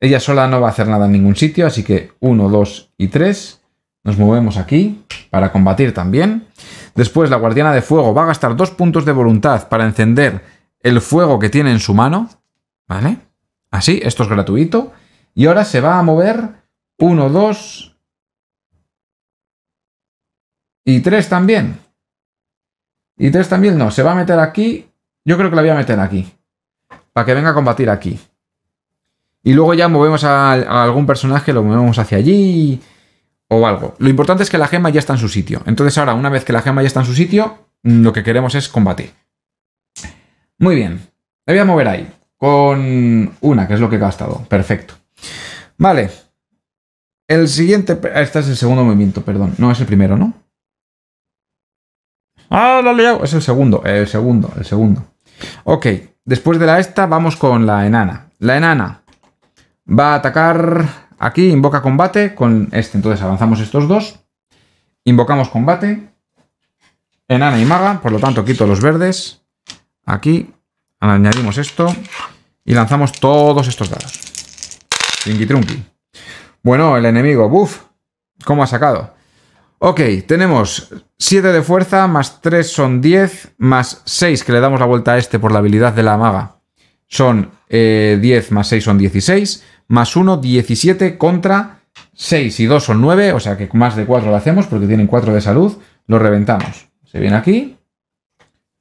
Ella sola no va a hacer nada en ningún sitio, así que 1, 2 y 3. Nos movemos aquí para combatir también. Después la guardiana de fuego va a gastar dos puntos de voluntad para encender el fuego que tiene en su mano. ¿Vale? Así, esto es gratuito. Y ahora se va a mover Uno, dos... y tres también. Y tres también no, se va a meter aquí. Yo creo que la voy a meter aquí. Para que venga a combatir aquí. Y luego ya movemos a algún personaje, lo movemos hacia allí o algo. Lo importante es que la gema ya está en su sitio. Entonces ahora, una vez que la gema ya está en su sitio, lo que queremos es combatir. Muy bien. Me voy a mover ahí. Con una, que es lo que he gastado. Perfecto. Vale. El siguiente... Ah, este es el segundo movimiento, perdón. No, es el primero, ¿no? Ah, lo he liado. Es el segundo, el segundo, el segundo. Ok. Después de la esta, vamos con la enana. La enana va a atacar Aquí invoca combate con este. Entonces avanzamos estos dos. Invocamos combate. Enana y maga. Por lo tanto, quito los verdes. Aquí añadimos esto. Y lanzamos todos estos dados. Trinqui trunqui. Bueno, el enemigo. Buf. ¿Cómo ha sacado? Ok, tenemos 7 de fuerza, más 3 son 10, más 6 que le damos la vuelta a este por la habilidad de la maga. Son 10 eh, más 6 son 16 más 1, 17 contra 6 y 2 son 9, o sea que más de 4 lo hacemos porque tienen 4 de salud, lo reventamos. Se viene aquí,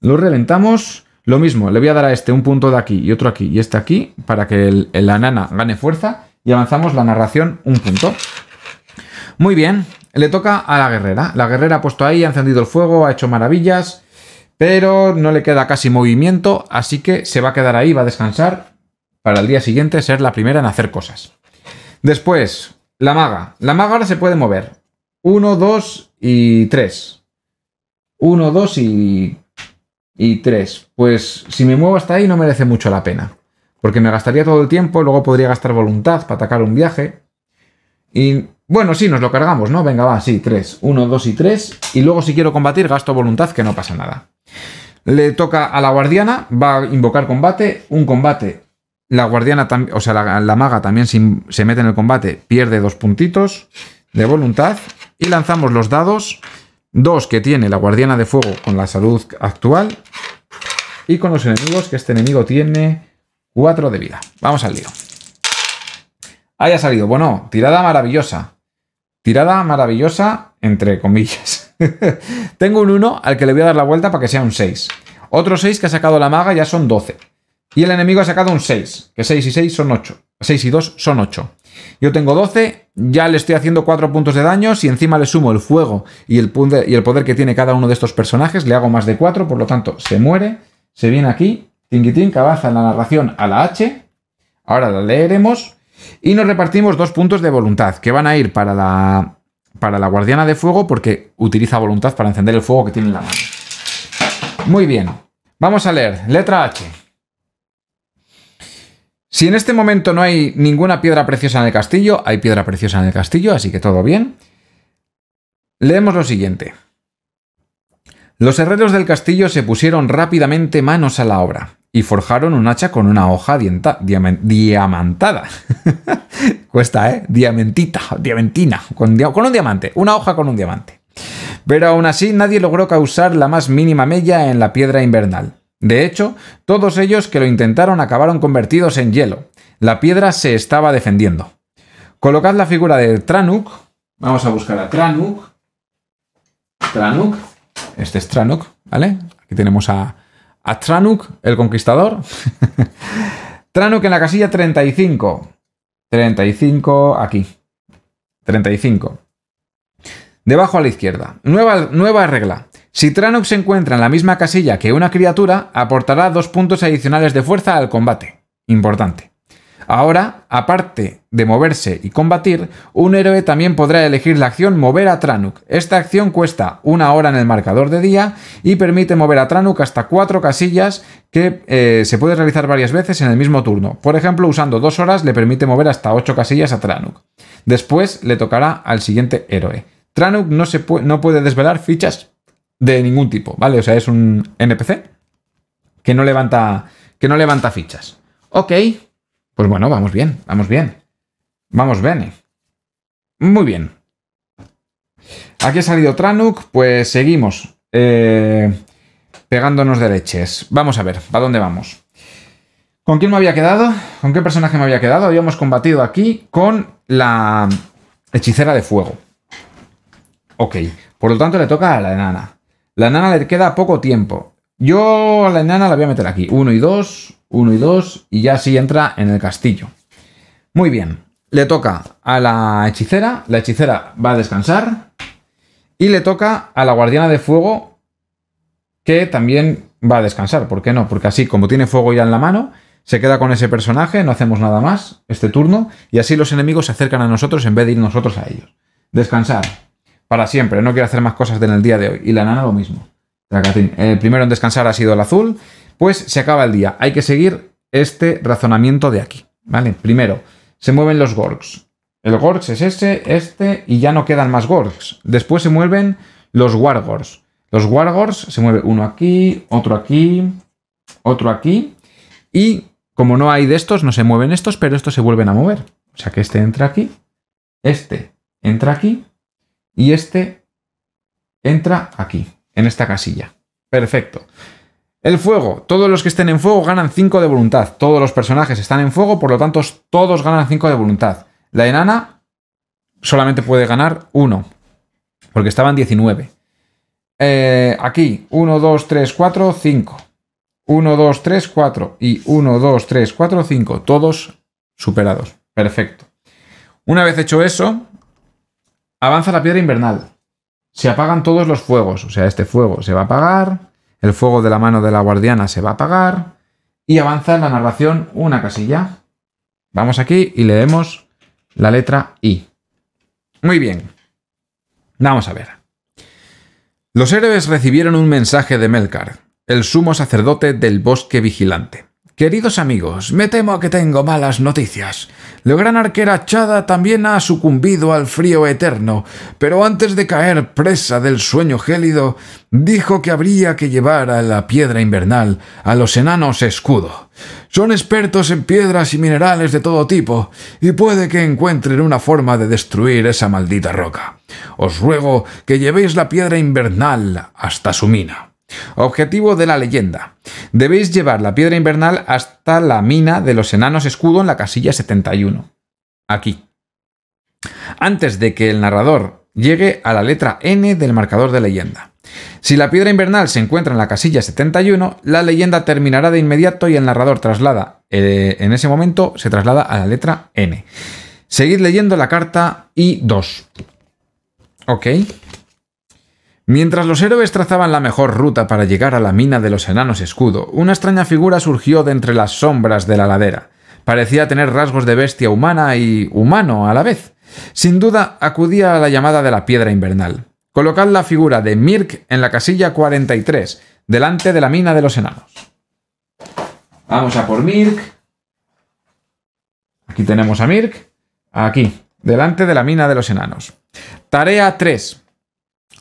lo reventamos, lo mismo, le voy a dar a este un punto de aquí y otro aquí y este aquí para que la nana gane fuerza y avanzamos la narración un punto. Muy bien, le toca a la guerrera. La guerrera ha puesto ahí, ha encendido el fuego, ha hecho maravillas, pero no le queda casi movimiento, así que se va a quedar ahí, va a descansar para el día siguiente ser la primera en hacer cosas. Después, la maga. La maga ahora se puede mover. 1, 2 y 3. 1, 2 y... y 3. Pues si me muevo hasta ahí no merece mucho la pena. Porque me gastaría todo el tiempo, luego podría gastar voluntad para atacar un viaje. Y bueno, sí, nos lo cargamos, ¿no? Venga, va, sí, 3. 1, 2 y 3. Y luego si quiero combatir, gasto voluntad, que no pasa nada. Le toca a la guardiana, va a invocar combate, un combate la guardiana, o sea, la, maga también se, mete en el combate, pierde dos puntitos de voluntad y lanzamos los dados. Dos que tiene la guardiana de fuego con la salud actual y con los enemigos, que este enemigo tiene Cuatro de vida. Vamos al lío. Ahí ha salido. Bueno, tirada maravillosa. Tirada maravillosa, entre comillas. Tengo un 1 al que le voy a dar la vuelta para que sea un 6. Otro seis que ha sacado la maga ya son 12. Y el enemigo ha sacado un 6, que 6 y 6 son 8. 6 y 2 son 8. Yo tengo 12, ya le estoy haciendo 4 puntos de daño, si encima le sumo el fuego y el, poder que tiene cada uno de estos personajes, le hago más de 4, por lo tanto se muere, se viene aquí, Tinguitín que avanza en la narración a la H, ahora la leeremos, y nos repartimos 2 puntos de voluntad, que van a ir para la, para la guardiana de fuego, porque utiliza voluntad para encender el fuego que tiene en la mano. Muy bien, vamos a leer, letra H. Si en este momento no hay ninguna piedra preciosa en el castillo, hay piedra preciosa en el castillo, así que todo bien. Leemos lo siguiente. Los herreros del castillo se pusieron rápidamente manos a la obra y forjaron un hacha con una hoja diamantada. Cuesta, ¿eh? Diamentita, diamantina, con, con un diamante, una hoja con un diamante. Pero aún así nadie logró causar la más mínima mella en la piedra invernal. De hecho, todos ellos que lo intentaron acabaron convertidos en hielo. La piedra se estaba defendiendo. Colocad la figura de Tranuk. Vamos a buscar a Tranuk. Tranuk. Este es Tranuk, ¿vale? Aquí tenemos a, a Tranuk, el conquistador. Tranuk en la casilla 35. 35 aquí. 35. Debajo a la izquierda. Nueva, nueva regla. Si Tranuk se encuentra en la misma casilla que una criatura, aportará dos puntos adicionales de fuerza al combate. Importante. Ahora, aparte de moverse y combatir, un héroe también podrá elegir la acción Mover a Tranuk. Esta acción cuesta una hora en el marcador de día y permite mover a Tranuk hasta cuatro casillas que eh, se puede realizar varias veces en el mismo turno. Por ejemplo, usando dos horas le permite mover hasta ocho casillas a Tranuk. Después le tocará al siguiente héroe. Tranuk no, se no puede desvelar fichas de ningún tipo, ¿vale? O sea, es un NPC que no levanta, que no levanta fichas. Ok, pues bueno, vamos bien, vamos bien. Vamos Bene. Muy bien. Aquí ha salido Tranuk, pues seguimos eh, pegándonos de leches. Vamos a ver, ¿para dónde vamos? ¿Con quién me había quedado? ¿Con qué personaje me había quedado? Habíamos combatido aquí con la hechicera de fuego. Ok, por lo tanto le toca a la enana. La nana le queda poco tiempo. Yo a la nana la voy a meter aquí. Uno y dos, uno y dos. y ya sí entra en el castillo. Muy bien. Le toca a la hechicera. La hechicera va a descansar. Y le toca a la guardiana de fuego que también va a descansar. ¿Por qué no? Porque así como tiene fuego ya en la mano, se queda con ese personaje, no hacemos nada más este turno y así los enemigos se acercan a nosotros en vez de ir nosotros a ellos. Descansar para siempre, no quiero hacer más cosas en el día de hoy. Y la nana lo mismo. El eh, primero en descansar ha sido el azul, pues se acaba el día. Hay que seguir este razonamiento de aquí, ¿vale? Primero, se mueven los gorgs. El gorgs es ese, este, y ya no quedan más gorgs. Después se mueven los wargors. Los wargors se mueve uno aquí, otro aquí, otro aquí, y como no hay de estos, no se mueven estos, pero estos se vuelven a mover. O sea que este entra aquí, este entra aquí, y este entra aquí, en esta casilla. Perfecto. El fuego. Todos los que estén en fuego ganan 5 de voluntad. Todos los personajes están en fuego, por lo tanto todos ganan 5 de voluntad. La enana solamente puede ganar 1, porque estaban 19. Eh, aquí, 1, 2, 3, 4, 5. 1, 2, 3, 4 y 1, 2, 3, 4, 5. Todos superados. Perfecto. Una vez hecho eso, Avanza la piedra invernal. Se apagan todos los fuegos. O sea, este fuego se va a apagar. El fuego de la mano de la guardiana se va a apagar. Y avanza en la narración una casilla. Vamos aquí y leemos la letra I. Muy bien. Vamos a ver. Los héroes recibieron un mensaje de Melkar, el sumo sacerdote del bosque vigilante. Queridos amigos, me temo que tengo malas noticias. La gran arquera Chada también ha sucumbido al frío eterno, pero antes de caer presa del sueño gélido, dijo que habría que llevar a la piedra invernal a los enanos escudo. Son expertos en piedras y minerales de todo tipo, y puede que encuentren una forma de destruir esa maldita roca. Os ruego que llevéis la piedra invernal hasta su mina. Objetivo de la leyenda. Debéis llevar la piedra invernal hasta la mina de los enanos escudo en la casilla 71. Aquí. Antes de que el narrador llegue a la letra N del marcador de leyenda. Si la piedra invernal se encuentra en la casilla 71, la leyenda terminará de inmediato y el narrador traslada, eh, en ese momento se traslada a la letra N. Seguid leyendo la carta I2. Ok. Mientras los héroes trazaban la mejor ruta para llegar a la mina de los enanos escudo, una extraña figura surgió de entre las sombras de la ladera. Parecía tener rasgos de bestia humana y humano a la vez. Sin duda acudía a la llamada de la piedra invernal. Colocad la figura de Mirk en la casilla 43, delante de la mina de los enanos. Vamos a por Mirk. Aquí tenemos a Mirk. Aquí, delante de la mina de los enanos. Tarea 3.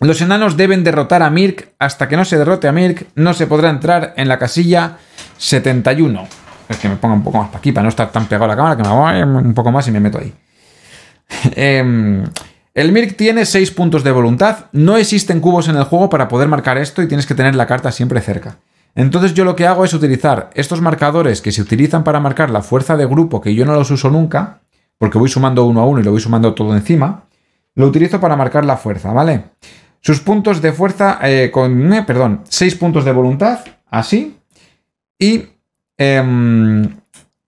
Los enanos deben derrotar a Mirk. Hasta que no se derrote a Mirk, no se podrá entrar en la casilla 71. Es que me ponga un poco más para aquí, para no estar tan pegado a la cámara, que me voy un poco más y me meto ahí. Em, el Mirk tiene 6 puntos de voluntad. No existen cubos en el juego para poder marcar esto y tienes que tener la carta siempre cerca. Entonces yo lo que hago es utilizar estos marcadores que se utilizan para marcar la fuerza de grupo, que yo no los uso nunca, porque voy sumando uno a uno y lo voy sumando todo encima. Lo utilizo para marcar la fuerza, ¿vale? Sus puntos de fuerza, eh, con, eh, perdón, 6 puntos de voluntad, así. Y em,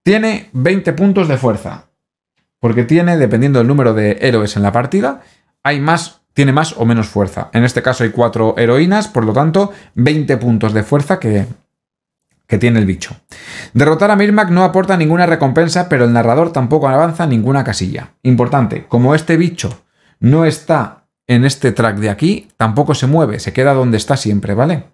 tiene 20 puntos de fuerza. Porque tiene, dependiendo del número de héroes en la partida, hay más, tiene más o menos fuerza. En este caso hay 4 heroínas, por lo tanto, 20 puntos de fuerza que, que tiene el bicho. Derrotar a Mirmac no aporta ninguna recompensa, pero el narrador tampoco avanza ninguna casilla. Importante, como este bicho no está en este track de aquí tampoco se mueve, se queda donde está siempre, ¿vale?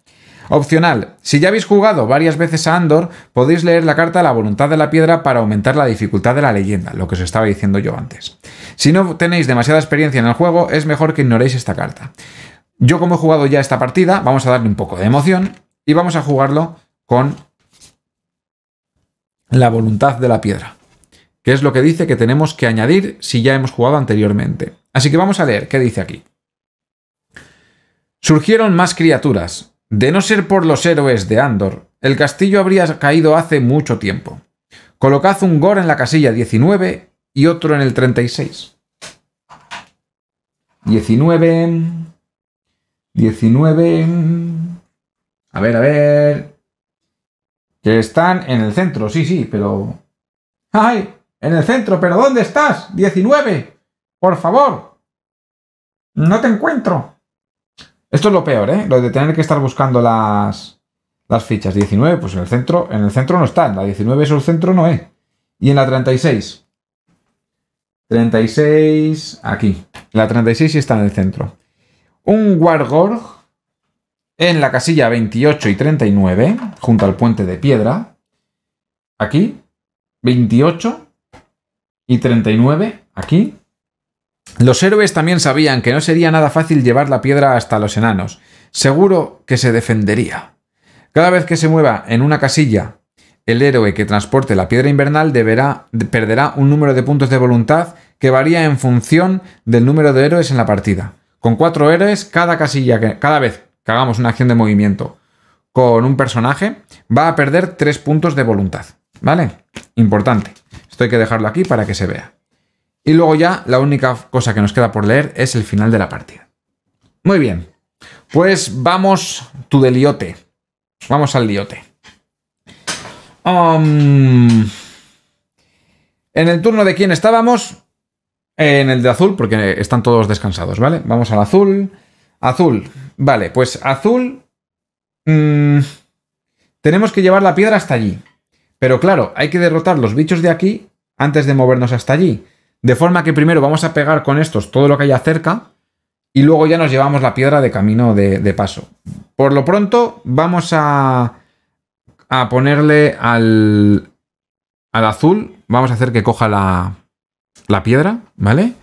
Opcional. Si ya habéis jugado varias veces a Andor, podéis leer la carta La voluntad de la piedra para aumentar la dificultad de la leyenda, lo que os estaba diciendo yo antes. Si no tenéis demasiada experiencia en el juego, es mejor que ignoréis esta carta. Yo como he jugado ya esta partida, vamos a darle un poco de emoción y vamos a jugarlo con la voluntad de la piedra, que es lo que dice que tenemos que añadir si ya hemos jugado anteriormente. Así que vamos a leer qué dice aquí. Surgieron más criaturas. De no ser por los héroes de Andor, el castillo habría caído hace mucho tiempo. Colocad un gore en la casilla 19 y otro en el 36. 19. 19. A ver, a ver. Que están en el centro, sí, sí, pero... ¡Ay! En el centro, pero ¿dónde estás? 19. Por favor. No te encuentro. Esto es lo peor, ¿eh? Lo de tener que estar buscando las, las fichas. 19, pues en el centro, en el centro no está. En la 19 es el centro no es. Y en la 36. 36, aquí. La 36 sí está en el centro. Un Wargorg en la casilla 28 y 39, junto al puente de piedra. Aquí. 28 y 39, aquí. Los héroes también sabían que no sería nada fácil llevar la piedra hasta los enanos. Seguro que se defendería. Cada vez que se mueva en una casilla, el héroe que transporte la piedra invernal deberá, perderá un número de puntos de voluntad que varía en función del número de héroes en la partida. Con cuatro héroes, cada casilla cada vez que hagamos una acción de movimiento con un personaje, va a perder tres puntos de voluntad. ¿Vale? Importante. Esto hay que dejarlo aquí para que se vea. Y luego ya la única cosa que nos queda por leer es el final de la partida. Muy bien, pues vamos tu liote. Vamos al liote. Um, en el turno de quién estábamos. En el de azul, porque están todos descansados, ¿vale? Vamos al azul. Azul. Vale, pues azul. Mm, tenemos que llevar la piedra hasta allí. Pero claro, hay que derrotar los bichos de aquí antes de movernos hasta allí. De forma que primero vamos a pegar con estos todo lo que haya cerca y luego ya nos llevamos la piedra de camino de, paso. Por lo pronto vamos a, ponerle al, al, azul, vamos a hacer que coja la, piedra, ¿vale?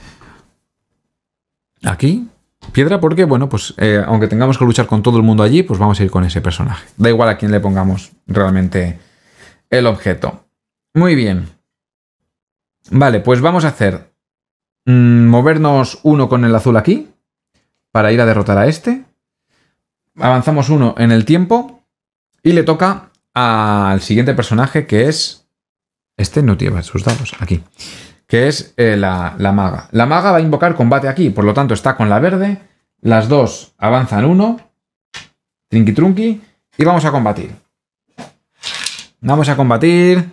Aquí, piedra porque, bueno, pues eh, aunque tengamos que luchar con todo el mundo allí, pues vamos a ir con ese personaje. Da igual a quién le pongamos realmente el objeto. Muy bien. Vale, pues vamos a hacer mm, movernos uno con el azul aquí para ir a derrotar a este. Avanzamos uno en el tiempo y le toca al siguiente personaje que es... Este no lleva sus dados, aquí. Que es eh, la, la maga. La maga va a invocar combate aquí, por lo tanto está con la verde. Las dos avanzan uno. Trinqui trunqui. Y vamos a combatir. Vamos a combatir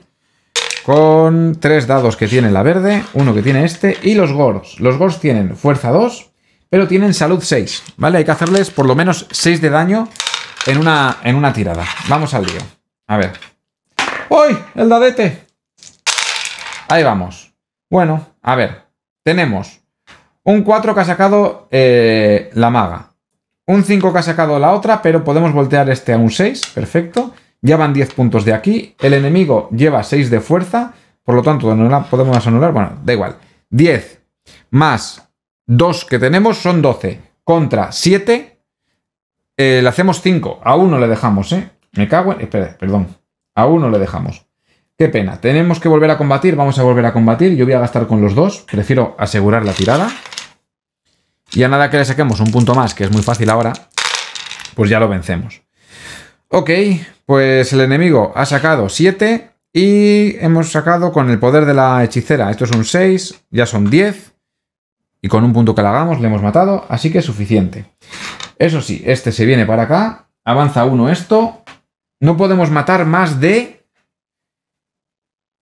con tres dados que tiene la verde, uno que tiene este y los gors. Los gors tienen fuerza 2, pero tienen salud 6, ¿vale? Hay que hacerles por lo menos 6 de daño en una, en una tirada. Vamos al lío. A ver. ¡Uy! ¡El dadete! Ahí vamos. Bueno, a ver. Tenemos un 4 que ha sacado eh, la maga. Un 5 que ha sacado la otra, pero podemos voltear este a un 6. Perfecto ya van 10 puntos de aquí, el enemigo lleva 6 de fuerza, por lo tanto podemos anular, bueno, da igual, 10 más 2 que tenemos son 12, contra 7, eh, le hacemos 5, a 1 le dejamos, ¿eh? Me cago en... Espera, perdón, a 1 le dejamos. Qué pena, tenemos que volver a combatir, vamos a volver a combatir, yo voy a gastar con los dos, prefiero asegurar la tirada. Y a nada que le saquemos un punto más, que es muy fácil ahora, pues ya lo vencemos. Ok, pues el enemigo ha sacado 7 y hemos sacado con el poder de la hechicera. Esto es un 6, ya son 10. Y con un punto que le hagamos le hemos matado, así que es suficiente. Eso sí, este se viene para acá, avanza uno esto. No podemos matar más de...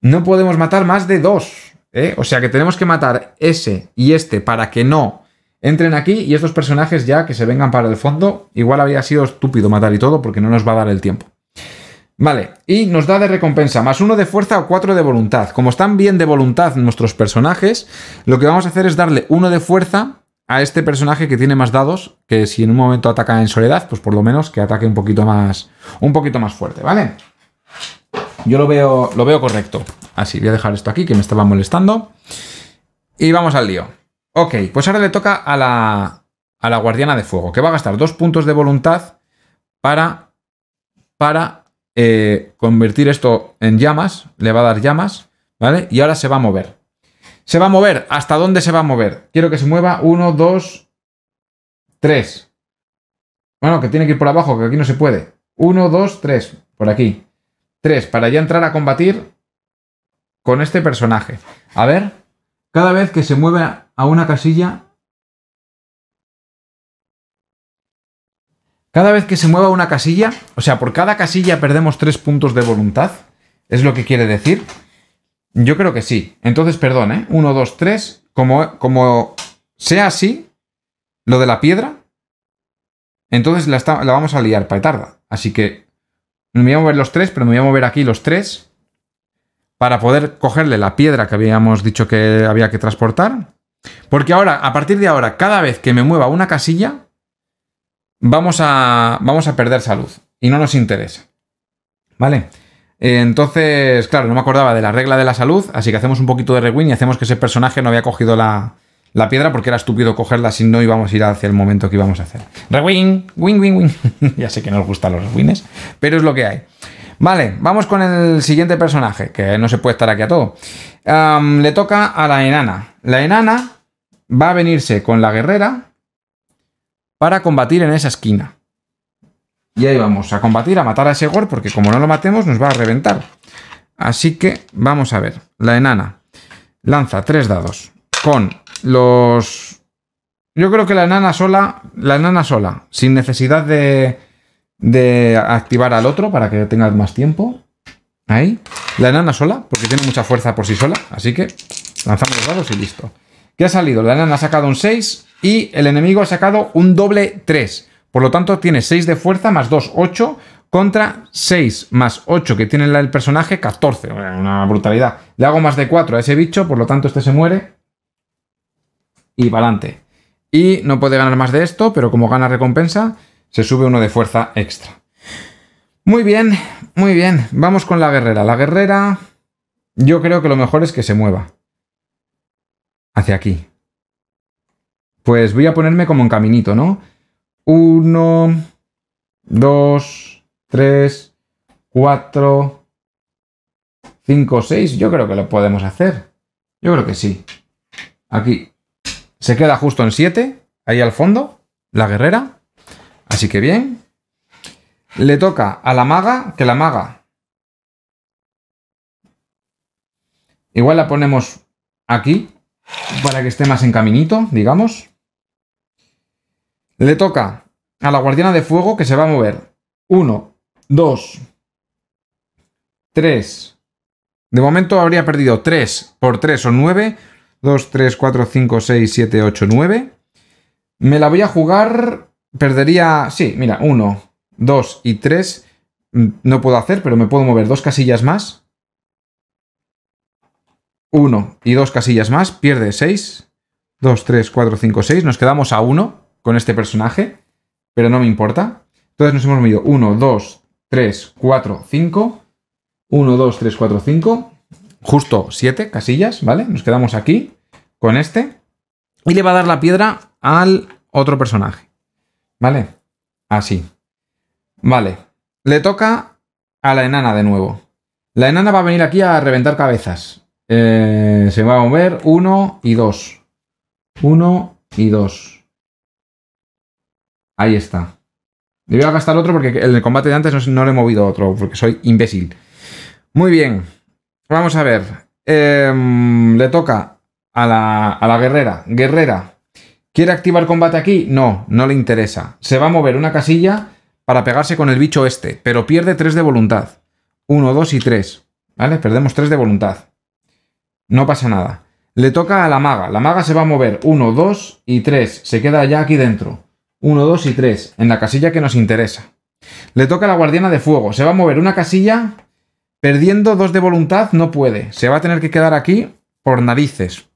No podemos matar más de 2. ¿eh? O sea que tenemos que matar ese y este para que no entren aquí y estos personajes ya que se vengan para el fondo. Igual habría sido estúpido matar y todo porque no nos va a dar el tiempo. Vale, y nos da de recompensa más uno de fuerza o cuatro de voluntad. Como están bien de voluntad nuestros personajes, lo que vamos a hacer es darle uno de fuerza a este personaje que tiene más dados, que si en un momento ataca en soledad, pues por lo menos que ataque un poquito más, un poquito más fuerte, ¿vale? Yo lo veo, lo veo correcto. Así, voy a dejar esto aquí que me estaba molestando. Y vamos al lío. Ok, pues ahora le toca a la, guardiana de fuego, que va a gastar dos puntos de voluntad para, para eh, convertir esto en llamas. Le va a dar llamas, ¿vale? Y ahora se va a mover. Se va a mover. ¿Hasta dónde se va a mover? Quiero que se mueva Uno, dos, tres. Bueno, que tiene que ir por abajo, que aquí no se puede. Uno, dos, tres. Por aquí. Tres, Para ya entrar a combatir con este personaje. A ver. Cada vez que se mueva a una casilla Cada vez que se mueva una casilla, o sea, por cada casilla perdemos tres puntos de voluntad, es lo que quiere decir. Yo creo que sí. Entonces, perdón, ¿eh? uno dos tres Como, como sea así, lo de la piedra, entonces la, la vamos a liar para tarda Así que me voy a mover los tres, pero me voy a mover aquí los tres para poder cogerle la piedra que habíamos dicho que había que transportar. Porque ahora, a partir de ahora, cada vez que me mueva una casilla, vamos a, vamos a perder salud y no nos interesa. ¿Vale? Entonces, claro, no me acordaba de la regla de la salud, así que hacemos un poquito de rewind y hacemos que ese personaje no había cogido la, piedra porque era estúpido cogerla si no íbamos a ir hacia el momento que íbamos a hacer. Rewind, ¡Wing, win, win. ya sé que no os gustan los rewinds, pero es lo que hay. Vale, vamos con el siguiente personaje, que no se puede estar aquí a todo. le toca a la enana. La enana va a venirse con la guerrera para combatir en esa esquina. Y ahí vamos, a combatir, a matar a ese Gor, porque como no lo matemos nos va a reventar. Así que vamos a ver. La enana lanza tres dados con los... Yo creo que la enana sola, la enana sola, sin necesidad de, de activar al otro para que tenga más tiempo. Ahí. La enana sola, porque tiene mucha fuerza por sí sola, así que lanzamos los dados y listo. ¿Qué ha salido? La nana ha sacado un 6 y el enemigo ha sacado un doble 3. Por lo tanto, tiene 6 de fuerza más 2, 8 contra 6 más 8 que tiene el personaje, 14. Una brutalidad. Le hago más de 4 a ese bicho, por lo tanto, este se muere. Y para adelante. Y no puede ganar más de esto, pero como gana recompensa, se sube uno de fuerza extra. Muy bien, muy bien. Vamos con la guerrera. La guerrera, yo creo que lo mejor es que se mueva hacia aquí. Pues voy a ponerme como en caminito, ¿no? Uno, dos, tres, cuatro, cinco, seis. Yo creo que lo podemos hacer. Yo creo que sí. Aquí se queda justo en siete, ahí al fondo, la guerrera. Así que bien. Le toca a la maga, que la maga. Igual la ponemos aquí, para que esté más en caminito, digamos. Le toca a la guardiana de fuego que se va a mover. 1, 2, 3. De momento habría perdido 3 por 3 o 9. 2, 3, 4, 5, 6, 7, 8, 9. Me la voy a jugar. Perdería. Sí, mira, 1, 2 y 3. Mm, no puedo hacer, pero me puedo mover dos casillas más. 1 y dos casillas más, pierde 6. 2, 3, 4, 5, 6. Nos quedamos a 1 con este personaje, pero no me importa. Entonces nos hemos movido 1, 2, 3, 4, 5. 1, 2, 3, 4, 5. Justo 7 casillas, ¿vale? Nos quedamos aquí con este. Y le va a dar la piedra al otro personaje. ¿Vale? Así. Vale. Le toca a la enana de nuevo. La enana va a venir aquí a reventar cabezas. Eh, se va a mover 1 y 2. 1 y 2. Ahí está. Le voy a gastar otro porque en el combate de antes no, le he movido otro, porque soy imbécil. Muy bien. Vamos a ver. Em, le toca a la, a la guerrera. Guerrera. ¿Quiere activar combate aquí? No, no le interesa. Se va a mover una casilla para pegarse con el bicho este, pero pierde 3 de voluntad. 1, 2 y 3. ¿Vale? Perdemos 3 de voluntad. No pasa nada. Le toca a la maga. La maga se va a mover 1, 2 y 3. Se queda ya aquí dentro. 1, 2 y 3. En la casilla que nos interesa. Le toca a la guardiana de fuego. Se va a mover una casilla. Perdiendo dos de voluntad no puede. Se va a tener que quedar aquí por narices.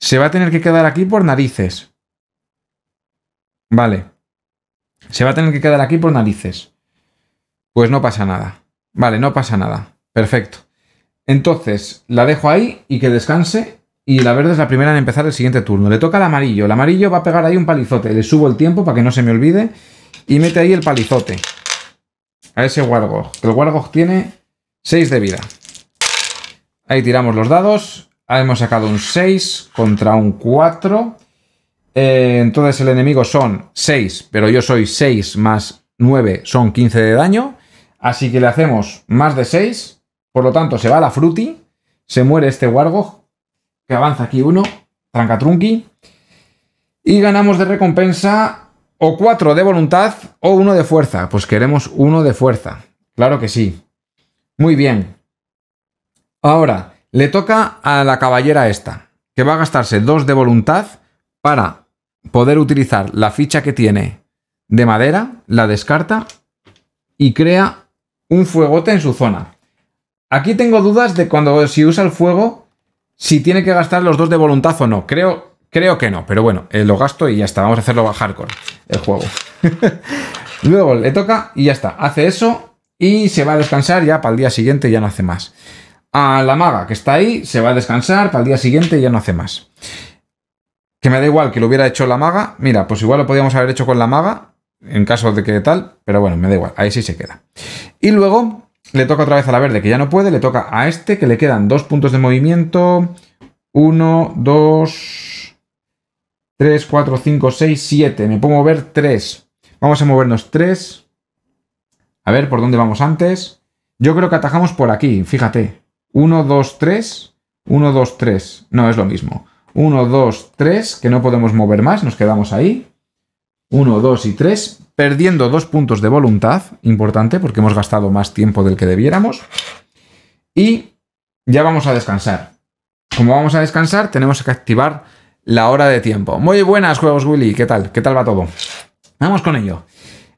Se va a tener que quedar aquí por narices. Vale. Se va a tener que quedar aquí por narices. Pues no pasa nada. Vale, no pasa nada. Perfecto. Entonces, la dejo ahí y que descanse. Y la verde es la primera en empezar el siguiente turno. Le toca al amarillo. El amarillo va a pegar ahí un palizote. Le subo el tiempo para que no se me olvide. Y mete ahí el palizote. A ese Wargog. El Wargog tiene 6 de vida. Ahí tiramos los dados. Ah, hemos sacado un 6 contra un 4. Eh, entonces el enemigo son 6, pero yo soy 6 más 9, son 15 de daño. Así que le hacemos más de 6 por lo tanto, se va la Fruti, se muere este Wargog, que avanza aquí uno, trunqui y ganamos de recompensa o cuatro de voluntad o uno de fuerza. Pues queremos uno de fuerza, claro que sí. Muy bien. Ahora, le toca a la caballera esta, que va a gastarse dos de voluntad para poder utilizar la ficha que tiene de madera, la descarta y crea un fuegote en su zona. Aquí tengo dudas de cuando si usa el fuego, si tiene que gastar los dos de voluntad o no. Creo, creo que no, pero bueno, eh, lo gasto y ya está. Vamos a hacerlo bajar con el juego. Luego le toca y ya está. Hace eso y se va a descansar ya para el día siguiente, Y ya no hace más. A la maga que está ahí, se va a descansar para el día siguiente, y ya no hace más. Que me da igual que lo hubiera hecho la maga. Mira, pues igual lo podíamos haber hecho con la maga, en caso de que tal, pero bueno, me da igual, ahí sí se queda. Y luego le toca otra vez a la verde, que ya no puede. Le toca a este, que le quedan dos puntos de movimiento. 1, 2, 3, 4, 5, 6, 7. Me puedo mover 3. Vamos a movernos 3. A ver por dónde vamos antes. Yo creo que atajamos por aquí, fíjate. 1, 2, 3. 1, 2, 3. No, es lo mismo. 1, 2, 3, que no podemos mover más, nos quedamos ahí. 1, 2 y 3, perdiendo dos puntos de voluntad, importante porque hemos gastado más tiempo del que debiéramos. Y ya vamos a descansar. Como vamos a descansar, tenemos que activar la hora de tiempo. Muy buenas juegos, Willy. ¿Qué tal? ¿Qué tal va todo? Vamos con ello.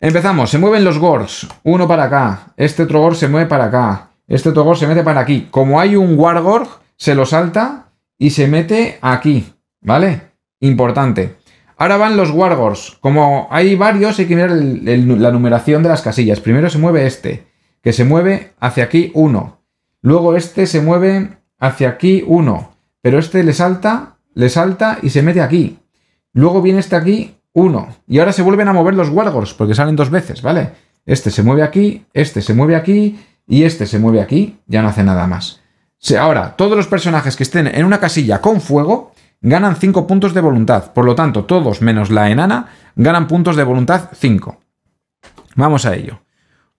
Empezamos. Se mueven los gors. Uno para acá. Este otro gor se mueve para acá. Este otro gor se mete para aquí. Como hay un wargorg, se lo salta y se mete aquí. ¿Vale? Importante. Ahora van los Wargors. Como hay varios, hay que mirar la numeración de las casillas. Primero se mueve este, que se mueve hacia aquí uno. Luego este se mueve hacia aquí uno. Pero este le salta, le salta y se mete aquí. Luego viene este aquí uno. Y ahora se vuelven a mover los Wargors, porque salen dos veces, ¿vale? Este se mueve aquí, este se mueve aquí y este se mueve aquí. Ya no hace nada más. Ahora, todos los personajes que estén en una casilla con fuego ganan 5 puntos de voluntad. Por lo tanto, todos menos la enana ganan puntos de voluntad 5. Vamos a ello.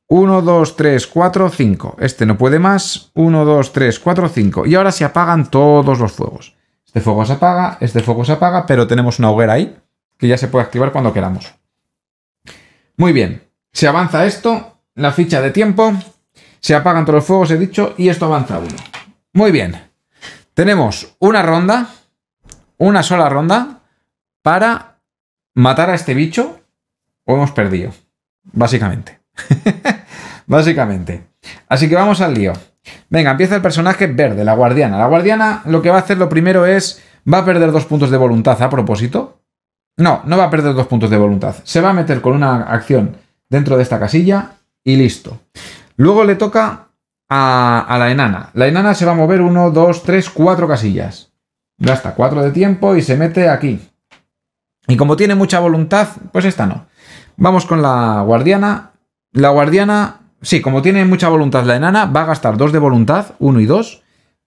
1, 2, 3, 4, 5. Este no puede más. 1, 2, 3, 4, 5. Y ahora se apagan todos los fuegos. Este fuego se apaga, este fuego se apaga, pero tenemos una hoguera ahí que ya se puede activar cuando queramos. Muy bien. Se avanza esto, la ficha de tiempo, se apagan todos los fuegos, he dicho, y esto avanza uno. Muy bien. Tenemos una ronda una sola ronda para matar a este bicho o hemos perdido. Básicamente. básicamente. Así que vamos al lío. Venga, empieza el personaje verde, la guardiana. La guardiana lo que va a hacer lo primero es... Va a perder dos puntos de voluntad a propósito. No, no va a perder dos puntos de voluntad. Se va a meter con una acción dentro de esta casilla y listo. Luego le toca a, a la enana. La enana se va a mover uno, 2, 3, cuatro casillas. Gasta 4 de tiempo y se mete aquí. Y como tiene mucha voluntad, pues esta no. Vamos con la guardiana. La guardiana, sí, como tiene mucha voluntad la enana, va a gastar 2 de voluntad, 1 y 2,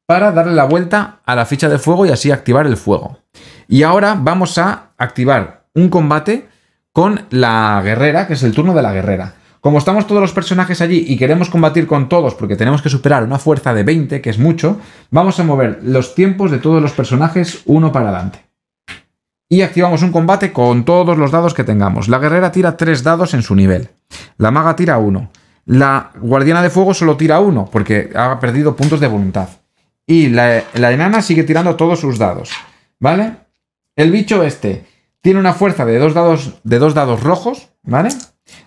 para darle la vuelta a la ficha de fuego y así activar el fuego. Y ahora vamos a activar un combate con la guerrera, que es el turno de la guerrera. Como estamos todos los personajes allí y queremos combatir con todos porque tenemos que superar una fuerza de 20, que es mucho, vamos a mover los tiempos de todos los personajes uno para adelante. Y activamos un combate con todos los dados que tengamos. La guerrera tira 3 dados en su nivel. La maga tira 1. La guardiana de fuego solo tira 1 porque ha perdido puntos de voluntad. Y la, enana sigue tirando todos sus dados. ¿Vale? El bicho este tiene una fuerza de dos dados, de dos dados rojos, ¿vale?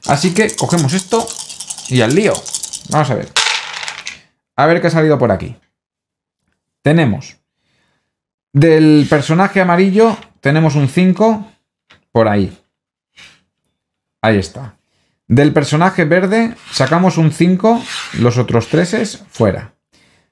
Así que cogemos esto y al lío. Vamos a ver. A ver qué ha salido por aquí. Tenemos. Del personaje amarillo tenemos un 5 por ahí. Ahí está. Del personaje verde sacamos un 5, los otros 3 es fuera.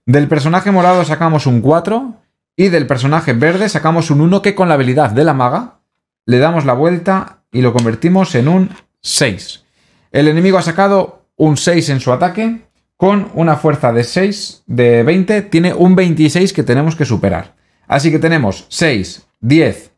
Del personaje morado sacamos un 4 y del personaje verde sacamos un 1 que con la habilidad de la maga le damos la vuelta y lo convertimos en un 6. El enemigo ha sacado un 6 en su ataque, con una fuerza de 6, de 20, tiene un 26 que tenemos que superar. Así que tenemos 6, 10,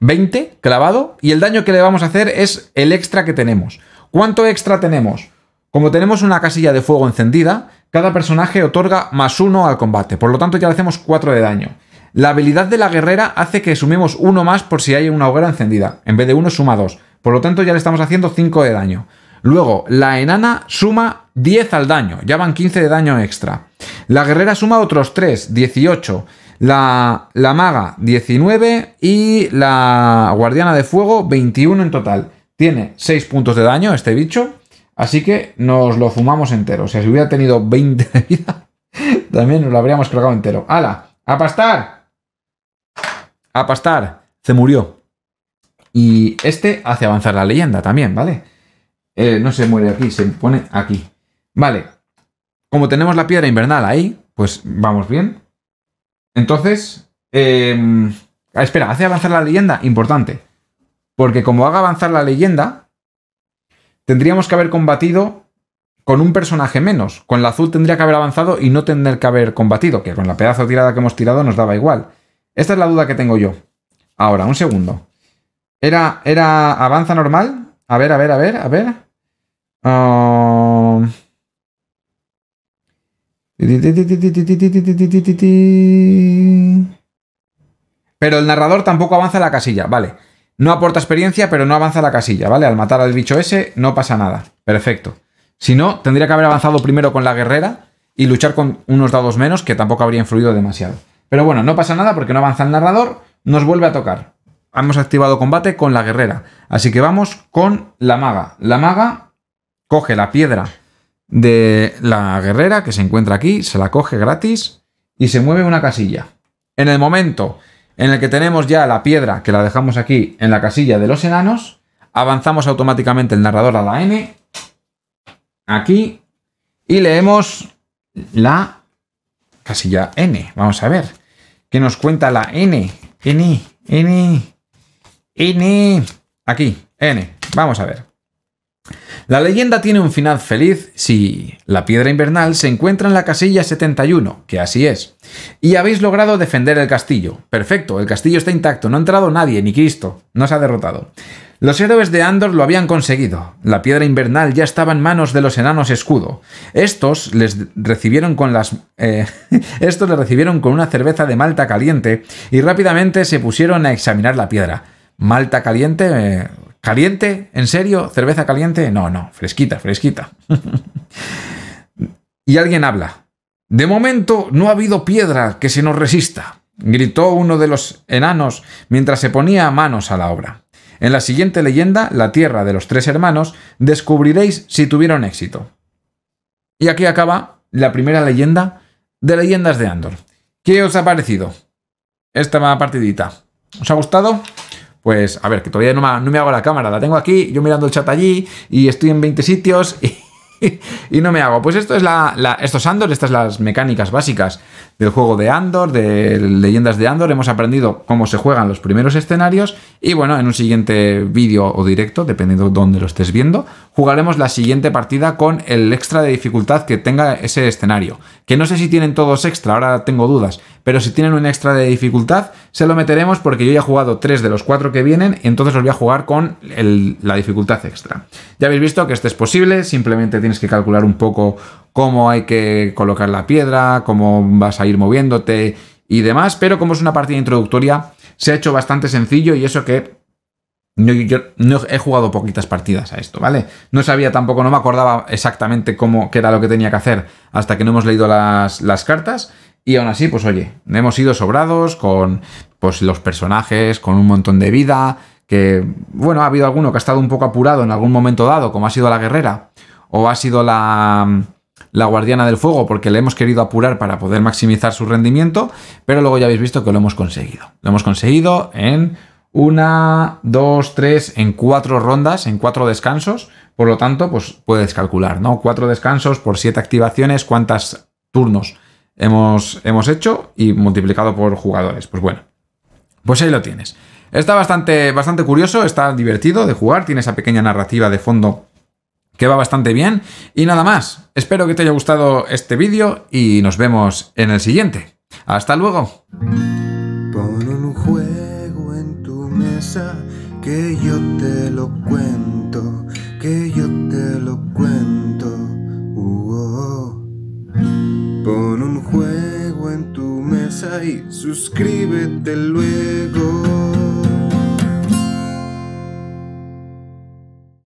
20 clavado y el daño que le vamos a hacer es el extra que tenemos. ¿Cuánto extra tenemos? Como tenemos una casilla de fuego encendida, cada personaje otorga más 1 al combate, por lo tanto ya le hacemos 4 de daño. La habilidad de la guerrera hace que sumemos uno más por si hay una hoguera encendida. En vez de uno, suma dos. Por lo tanto, ya le estamos haciendo 5 de daño. Luego, la enana suma 10 al daño. Ya van 15 de daño extra. La guerrera suma otros 3, 18. La, maga, 19. Y la guardiana de fuego, 21 en total. Tiene 6 puntos de daño este bicho. Así que nos lo fumamos entero. O sea, si hubiera tenido 20 de vida, también nos lo habríamos cargado entero. ¡Hala! ¡A pastar! a pastar, se murió. Y este hace avanzar la leyenda también, ¿vale? Eh, no se muere aquí, se pone aquí. Vale, como tenemos la piedra invernal ahí, pues vamos bien. Entonces, em, espera, hace avanzar la leyenda, importante. Porque como haga avanzar la leyenda, tendríamos que haber combatido con un personaje menos. Con la azul tendría que haber avanzado y no tener que haber combatido, que con la pedazo tirada que hemos tirado nos daba igual. Esta es la duda que tengo yo. Ahora, un segundo. Era, era avanza normal. A ver, a ver, a ver, a ver. Pero el narrador tampoco avanza la casilla, vale. No aporta experiencia, pero no avanza la casilla, ¿vale? Al matar al bicho ese no pasa nada. Perfecto. Si no, tendría que haber avanzado primero con la guerrera y luchar con unos dados menos, que tampoco habría influido demasiado. Pero bueno, no pasa nada porque no avanza el narrador, nos vuelve a tocar. Hemos activado combate con la guerrera, así que vamos con la maga. La maga coge la piedra de la guerrera que se encuentra aquí, se la coge gratis y se mueve una casilla. En el momento en el que tenemos ya la piedra que la dejamos aquí en la casilla de los enanos, avanzamos automáticamente el narrador a la N, aquí, y leemos la casilla N. Vamos a ver que nos cuenta la N. N, N, N. Aquí, N. Vamos a ver. La leyenda tiene un final feliz si la piedra invernal se encuentra en la casilla 71, que así es. Y habéis logrado defender el castillo. Perfecto, el castillo está intacto, no ha entrado nadie, ni Cristo, no se ha derrotado. Los héroes de Andor lo habían conseguido. La piedra invernal ya estaba en manos de los enanos escudo. Estos les recibieron con las. Eh, estos le recibieron con una cerveza de malta caliente y rápidamente se pusieron a examinar la piedra. Malta caliente. Eh, ¿Caliente? ¿En serio? ¿Cerveza caliente? No, no, fresquita, fresquita. y alguien habla. De momento no ha habido piedra que se nos resista, gritó uno de los enanos mientras se ponía manos a la obra. En la siguiente leyenda, la tierra de los tres hermanos, descubriréis si tuvieron éxito. Y aquí acaba la primera leyenda de leyendas de Andor. ¿Qué os ha parecido? Esta partidita. ¿Os ha gustado? Pues a ver, que todavía no me, hago la cámara, la tengo aquí, yo mirando el chat allí y estoy en 20 sitios y no me hago. Pues esto es la, esto es Andor, estas las mecánicas básicas del juego de Andor, de Leyendas de Andor. Hemos aprendido cómo se juegan los primeros escenarios. Y bueno, en un siguiente vídeo o directo, dependiendo de dónde lo estés viendo, jugaremos la siguiente partida con el extra de dificultad que tenga ese escenario. Que no sé si tienen todos extra, ahora tengo dudas. Pero si tienen un extra de dificultad, se lo meteremos porque yo ya he jugado tres de los cuatro que vienen. Entonces los voy a jugar con la dificultad extra. Ya habéis visto que este es posible, simplemente tienes que calcular un poco cómo hay que colocar la piedra, cómo vas a ir moviéndote y demás, pero como es una partida introductoria, se ha hecho bastante sencillo y eso que yo he jugado poquitas partidas a esto, ¿vale? No sabía tampoco, no me acordaba exactamente cómo, qué era lo que tenía que hacer hasta que no hemos leído las, las cartas. Y aún así, pues oye, hemos ido sobrados con pues, los personajes, con un montón de vida, que, bueno, ha habido alguno que ha estado un poco apurado en algún momento dado, como ha sido la guerrera, o ha sido la, la guardiana del fuego porque le hemos querido apurar para poder maximizar su rendimiento, pero luego ya habéis visto que lo hemos conseguido. Lo hemos conseguido en una, dos, tres, en cuatro rondas, en cuatro descansos. Por lo tanto, pues puedes calcular, ¿no? Cuatro descansos por siete activaciones, cuántas turnos hemos, hemos hecho y multiplicado por jugadores. Pues bueno, pues ahí lo tienes. Está bastante, bastante curioso, está divertido de jugar, tiene esa pequeña narrativa de fondo que va bastante bien. Y nada más, espero que te haya gustado este vídeo y nos vemos en el siguiente. ¡Hasta luego! Pon un juego en tu mesa que yo te lo cuento, que yo te lo cuento. Uh -oh. oh. Pon un juego en tu mesa y suscríbete luego.